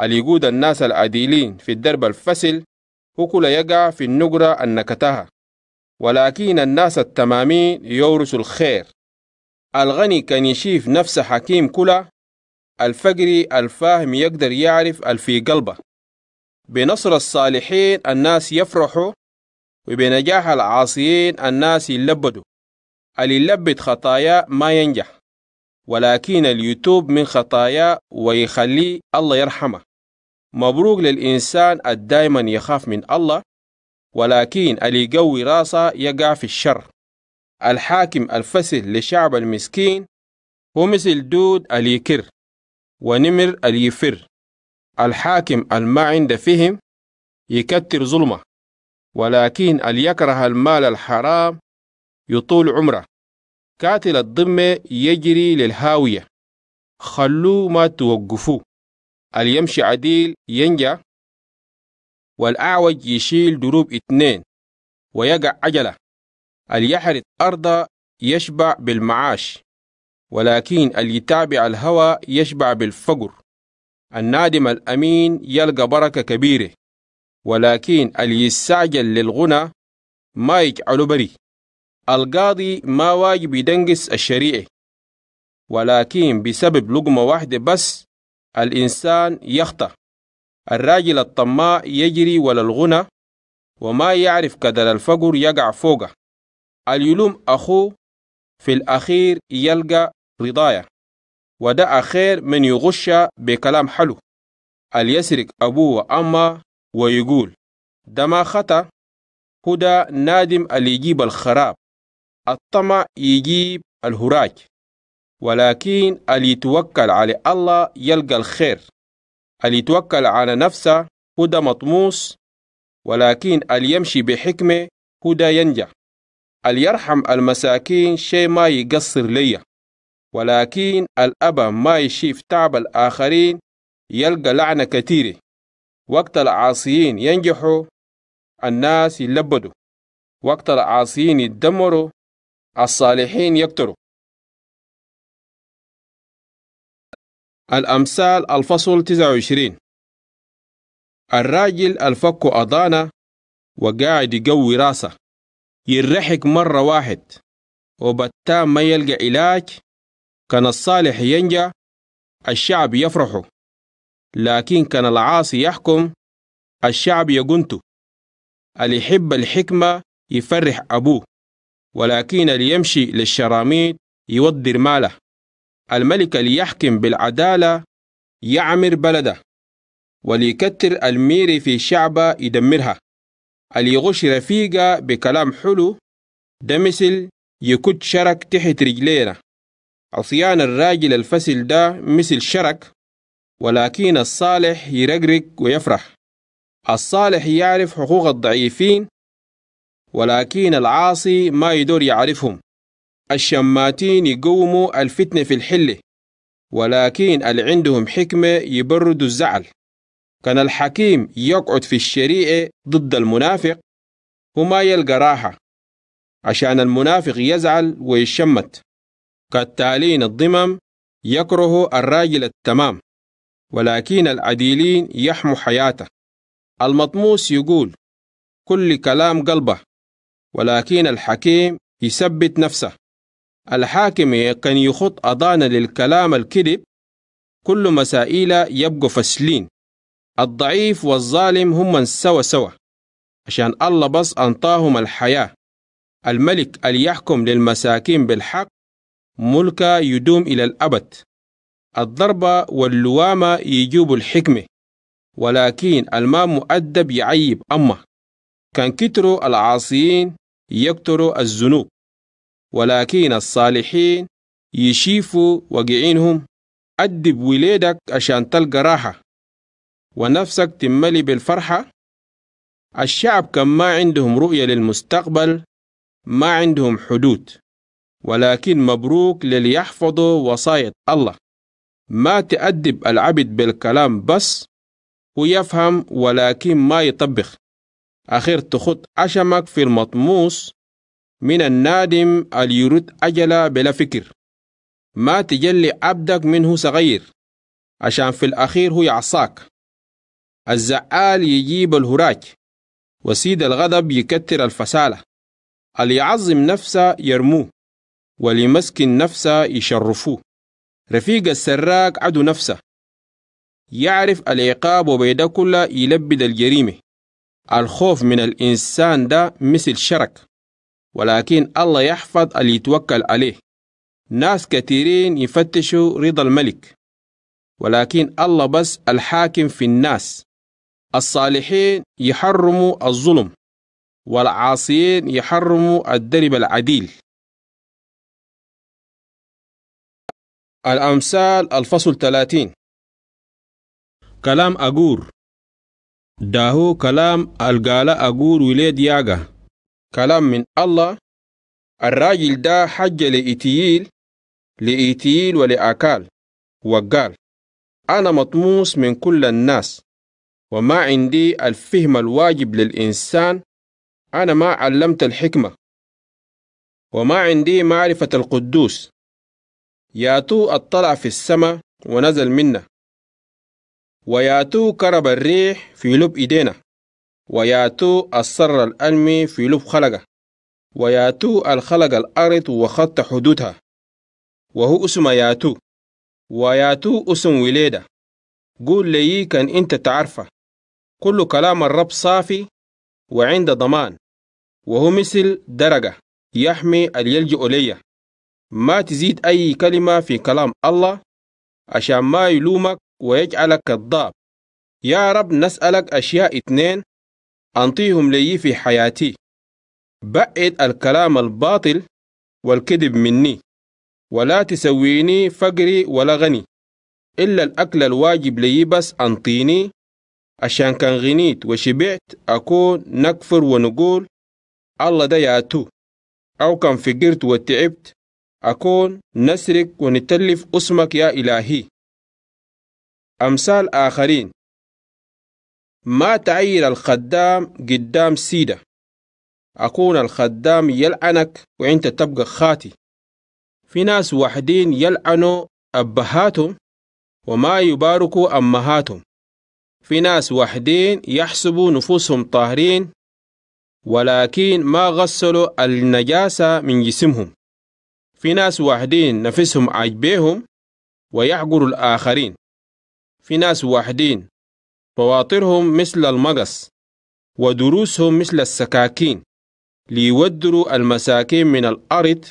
اللي يقود الناس العديلين في الدرب الفسل هو كل يقع في النقرة النكتها ولكن الناس التمامين يورث الخير الغني كان يشيف نفسه حكيم كلا الفقري الفاهم يقدر يعرف الفي قلبه بنصر الصالحين الناس يفرحوا وبنجاح العاصيين الناس يلبدوا اللي يلبد خطاياه ما ينجح ولكن اليوتيوب من خطاياه ويخليه الله يرحمه مبروك للإنسان الدايما يخاف من الله ولكن اللي يقوي راسه يقع في الشر الحاكم الفسل لشعب المسكين هو مثل دود اليكر ونمر اليفر الحاكم الما عند فهم يكتر ظلمه ولكن اليكره المال الحرام يطول عمره قاتل الضمة يجري للهاوية خلوه ما توقفوه اليمشي عديل ينجى والأعوج يشيل دروب اتنين ويقع عجلة اليحرث أرض يشبع بالمعاش ولكن اليتابع الهوى يشبع بالفقر النادم الأمين يلقى بركة كبيرة ولكن اليستعجل للغنى ما يجعل بري القاضي ما واجب يدنقس الشريعة ولكن بسبب لقمة واحدة بس الإنسان يخطأ الراجل الطماع يجري ولا الغنى وما يعرف كدر الفقر يقع فوقه اليلوم أخوه في الأخير يلقى رضاية وده خير من يغش بكلام حلو اليسرق أبوه وأمه ويقول ده ما خطأ هدى نادم اللي يجيب الخراب الطمع يجيب الهراج ولكن اللي يتوكل على الله يلقى الخير اللي يتوكل على نفسه هدى مطموس ولكن اللي يمشي بحكمة هدى ينجح اليرحم المساكين شيء ما يقصر ليا ولكن الأب ما يشيف تعب الآخرين يلقى لعنة كثيرة وقت العاصيين ينجحوا الناس يلبدوا وقت العاصيين يدمروا الصالحين يكتروا الأمثال الفصل 29 الراجل الفك أضانة وقاعد يقوي راسه يرحك مرة واحد وبتا ما يلقى علاج كان الصالح ينجى الشعب يفرحه لكن كان العاصي يحكم الشعب يقنته اللي يحب الحكمة يفرح أبوه ولكن اللي يمشي للشراميط يودر ماله الملك اللي يحكم بالعدالة يعمر بلده وليكتر الميري في شعبه يدمرها اللي يغش رفيقة بكلام حلو ده مثل يكت شرك تحت رجلينا عصيان الراجل الفسل ده مثل شرك ولكن الصالح يرقرق ويفرح الصالح يعرف حقوق الضعيفين ولكن العاصي ما يدور يعرفهم الشماتين يقوموا الفتنة في الحلة ولكن اللي عندهم حكمة يبردوا الزعل كان الحكيم يقعد في الشريعة ضد المنافق وما يلقى راحة عشان المنافق يزعل ويشمت كالتالين الضمم يكره الراجل التمام ولكن العديلين يحموا حياته المطموس يقول كل كلام قلبه ولكن الحكيم يثبت نفسه الحاكم كان يخط أضان للكلام الكذب كل مسائل يبقى فسلين الضعيف والظالم هم سوا سوا عشان الله بس أنطاهم الحياة الملك اللي يحكم للمساكين بالحق ملك يدوم إلى الأبد الضربة واللوامة يجوب الحكمة ولكن الماء مؤدب يعيب أمه كان كتروا العاصيين يكتروا الذنوب ولكن الصالحين يشيفوا وقعينهم أدب ولادك عشان تلقى راحة ونفسك تملي بالفرحة الشعب كان ما عندهم رؤية للمستقبل ما عندهم حدود ولكن مبروك للي يحفظوا وصاية الله ما تأدب العبد بالكلام بس ويفهم ولكن ما يطبخ أخير تخط عشمك في المطموس من النادم اللي يرد أجلة بلا فكر ما تجلي عبدك منه صغير عشان في الأخير هو يعصاك الزعال يجيب الهراج وسيد الغضب يكتر الفسالة اللي يعظم نفسه يرموه واللي يمسكن نفسه يشرفوه رفيق السراق عدو نفسه يعرف العقاب وبيده كله يلبد الجريمة الخوف من الإنسان ده مثل شرك ولكن الله يحفظ اللي يتوكل عليه ناس كثيرين يفتشوا رضا الملك ولكن الله بس الحاكم في الناس الصالحين يحرموا الظلم والعاصيين يحرموا الدرب العديل الأمثال الفصل 30 كلام أجور داهو كلام القالة أجور وليد ياغا كلام من الله الراجل ده حج لإتييل لإتييل ولأكال وقال أنا مطموس من كل الناس وما عندي الفهم الواجب للإنسان أنا ما علمت الحكمة وما عندي معرفة القدوس ياتو اطلع في السماء ونزل منا وياتو كرب الريح في لب إيدينا وياتو السر الألمي في لب خلقه وياتو الخلق الأرض وخط حدودها وهو اسم ياتو وياتو اسم ولادة قول لي كان انت تعرفه كل كلام الرب صافي وعند ضمان وهو مثل درجة يحمي اليلجئ ليه ما تزيد أي كلمة في كلام الله عشان ما يلومك ويجعلك كذاب يا رب نسألك أشياء اتنين أنطيهم لي في حياتي بعد الكلام الباطل والكذب مني ولا تسويني فقري ولا غني إلا الأكل الواجب لي بس أنطيني عشان كان غنيت وشبعت أكون نكفر ونقول الله ده ياتو أو كان فقرت وتعبت أكون نسرق ونتلف اسمك يا إلهي أمثال آخرين ما تعير الخدام قدام سيدة أكون الخدام يلعنك وأنت تبقى خاتي في ناس وحدين يلعنوا أبهاتهم وما يباركوا أمهاتهم في ناس واحدين يحسبوا نفوسهم طاهرين ولكن ما غسلوا النجاسة من جسمهم في ناس واحدين نفسهم عجبهم ويحقروا الآخرين في ناس واحدين فواطرهم مثل المقص ودروسهم مثل السكاكين ليودروا المساكين من الأرض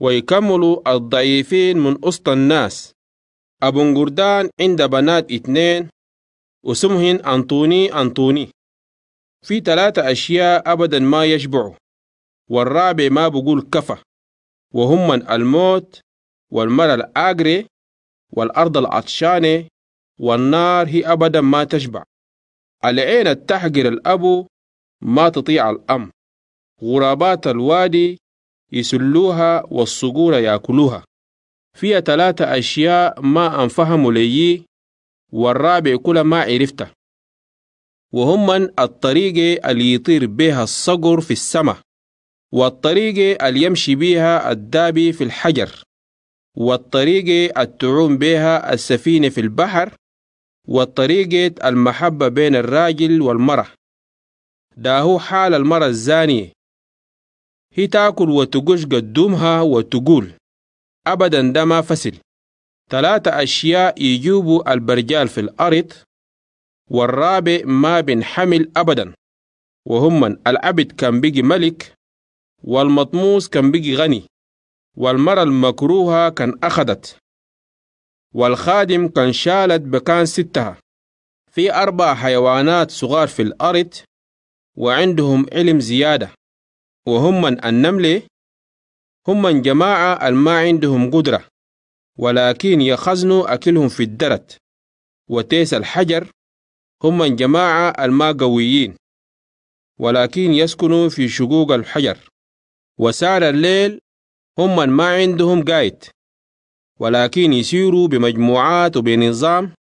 ويكملوا الضعيفين من أسط الناس أبو قردان عند بنات اثنين واسمهن أنطوني أنطوني في ثلاثة أشياء أبدا ما يشبعوا والرابع ما بقول كفى وهم الموت والمرة الآجري والأرض العطشانة والنار هي أبدا ما تشبع العين التحقر الأب ما تطيع الأم غرابات الوادي يسلوها والصقور يأكلوها فيها ثلاثة أشياء ما أنفهم لي والرابع كل ما عرفته وهم الطريقة اللي يطير بها الصقر في السماء والطريقة اللي يمشي بها الدابي في الحجر والطريقة التعوم بها السفينة في البحر والطريقة المحبة بين الراجل والمرأة ده هو حال المرأة الزانية هي تاكل وتقش قدومها وتقول أبدا ده ما فسل ثلاثة أشياء يجوب البرجال في الأرض والرابع ما بنحمل أبدا وهم العبد كان بيجي ملك والمطموس كان بيجي غني والمرأة المكروهة كان أخذت والخادم كان شالت بكان ستها في أربع حيوانات صغار في الأرض وعندهم علم زيادة وهم النملة هم جماعة الما عندهم قدرة ولكن يخزنوا أكلهم في الدرت وتيس الحجر هم جماعة الما قويين ولكن يسكنوا في شقوق الحجر وسار الليل هم ما عندهم قايد ولكن يسيروا بمجموعات وبنظام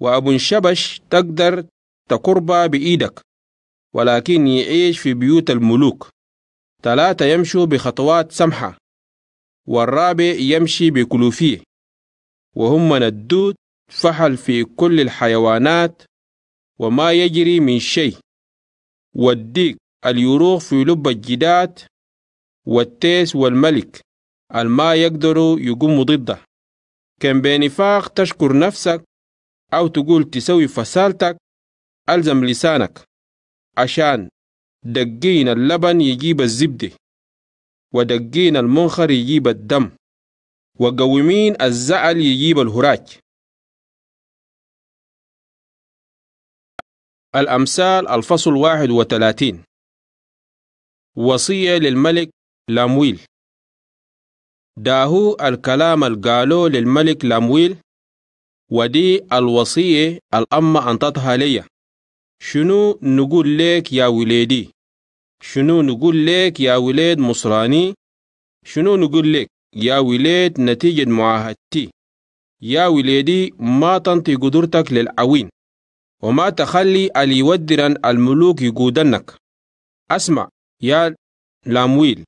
وأبو شبش تقدر تقربا بإيدك ولكن يعيش في بيوت الملوك ثلاثة يمشوا بخطوات سمحة والرابع يمشي بكلوفيه وهم الدود فحل في كل الحيوانات وما يجري من شيء والديك اليروغ في لب الجداد والتيس والملك الما يقدروا يقوموا ضده كان بينفاق تشكر نفسك أو تقول تسوي فسالتك ألزم لسانك عشان دقين اللبن يجيب الزبدة ودقين المنخر يجيب الدم وقومين الزعل يجيب الهراج الأمثال الفصل واحد وثلاثين وصية للملك لامويل داهو الكلام القالو للملك لامويل ودي الوصية الأم أنطتها ليا شنو نقول لك يا وليدي شنو نقول لك يا ولاد مصراني شنو نقول لك يا ولاد نتيجة معاهدتي يا ولادي ما تنطي قدرتك للعوين وما تخلي اليودرن الملوك يقودنك أسمع يا لامويل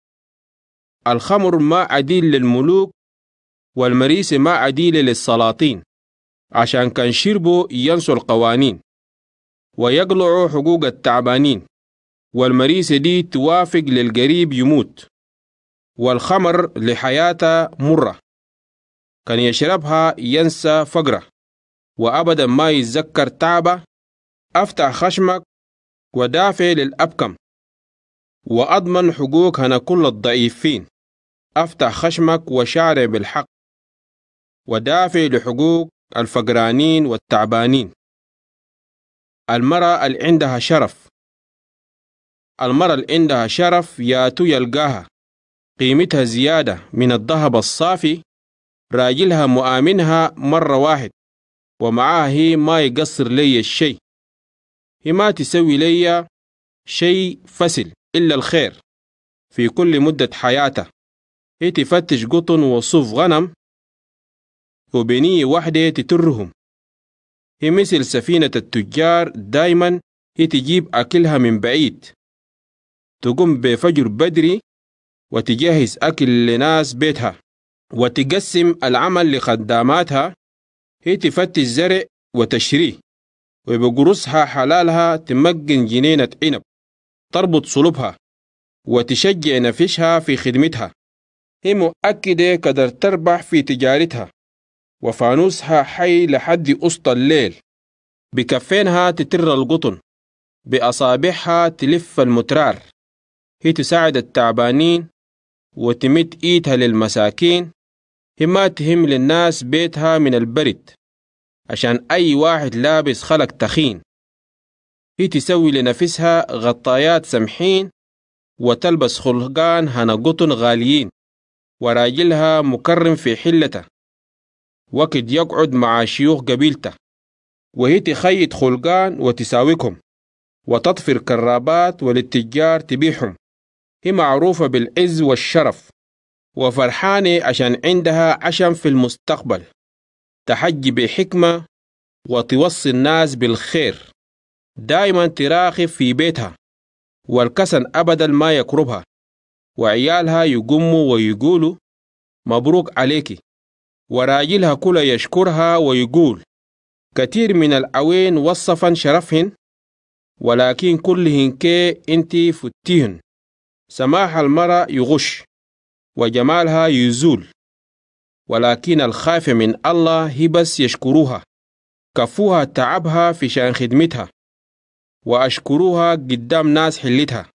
الخمر ما عديل للملوك والمريس ما عديل للسلاطين عشان كان شربه ينسوا القوانين ويقلعوا حقوق التعبانين والمريسة دي توافق للقريب يموت والخمر لحياته مرة كان يشربها ينسى فقره وأبدا ما يتذكر تعبه أفتح خشمك ودافع للأبكم وأضمن حقوق هنا كل الضعيفين أفتح خشمك وشارع بالحق ودافع لحقوق الفقرانين والتعبانين المرأة اللي عندها شرف المرأة اللي عندها شرف ياتو يلقاها قيمتها زيادة من الذهب الصافي راجلها مؤامنها مرة واحد ومعاها هي ما يقصر لي الشيء هي ما تسوي لي شيء فسل إلا الخير في كل مدة حياتها هي تفتش قطن وصوف غنم وبنية واحدة تترهم هي مثل سفينة التجار دايما هي تجيب أكلها من بعيد تقوم بفجر بدري وتجهز أكل لناس بيتها وتقسم العمل لخداماتها هي تفتش زرع وتشريه وبقرصها حلالها تمكن جنينة عنب تربط صلبها وتشجع نفسها في خدمتها هي مؤكدة قدر تربح في تجارتها وفانوسها حي لحد أسطى الليل بكفينها تتر القطن بأصابعها تلف المترار هي تساعد التعبانين وتمد إيدها للمساكين هي ما تهم للناس بيتها من البرد عشان أي واحد لابس خلق تخين هي تسوي لنفسها غطايات سمحين وتلبس خلقان هنقطن غاليين وراجلها مكرم في حلته وقد يقعد مع شيوخ قبيلته وهي تخيط خلقان وتساويكم وتطفر كرابات وللتجار تبيعهم هي معروفة بالعز والشرف وفرحانة عشان عندها عشم في المستقبل تحجي بحكمة وتوصي الناس بالخير دايما تراقب في بيتها والكسل أبدا ما يقربها وعيالها يقوموا ويقولوا مبروك عليك وراجلها كل يشكرها ويقول كثير من العوين وصفن شرفهن ولكن كلهن كي انت فتيهن سماح المرأة يغش وجمالها يزول ولكن الخاف من الله هي بس يشكروها كفوها تعبها في شان خدمتها وأشكروها قدام ناس حلتها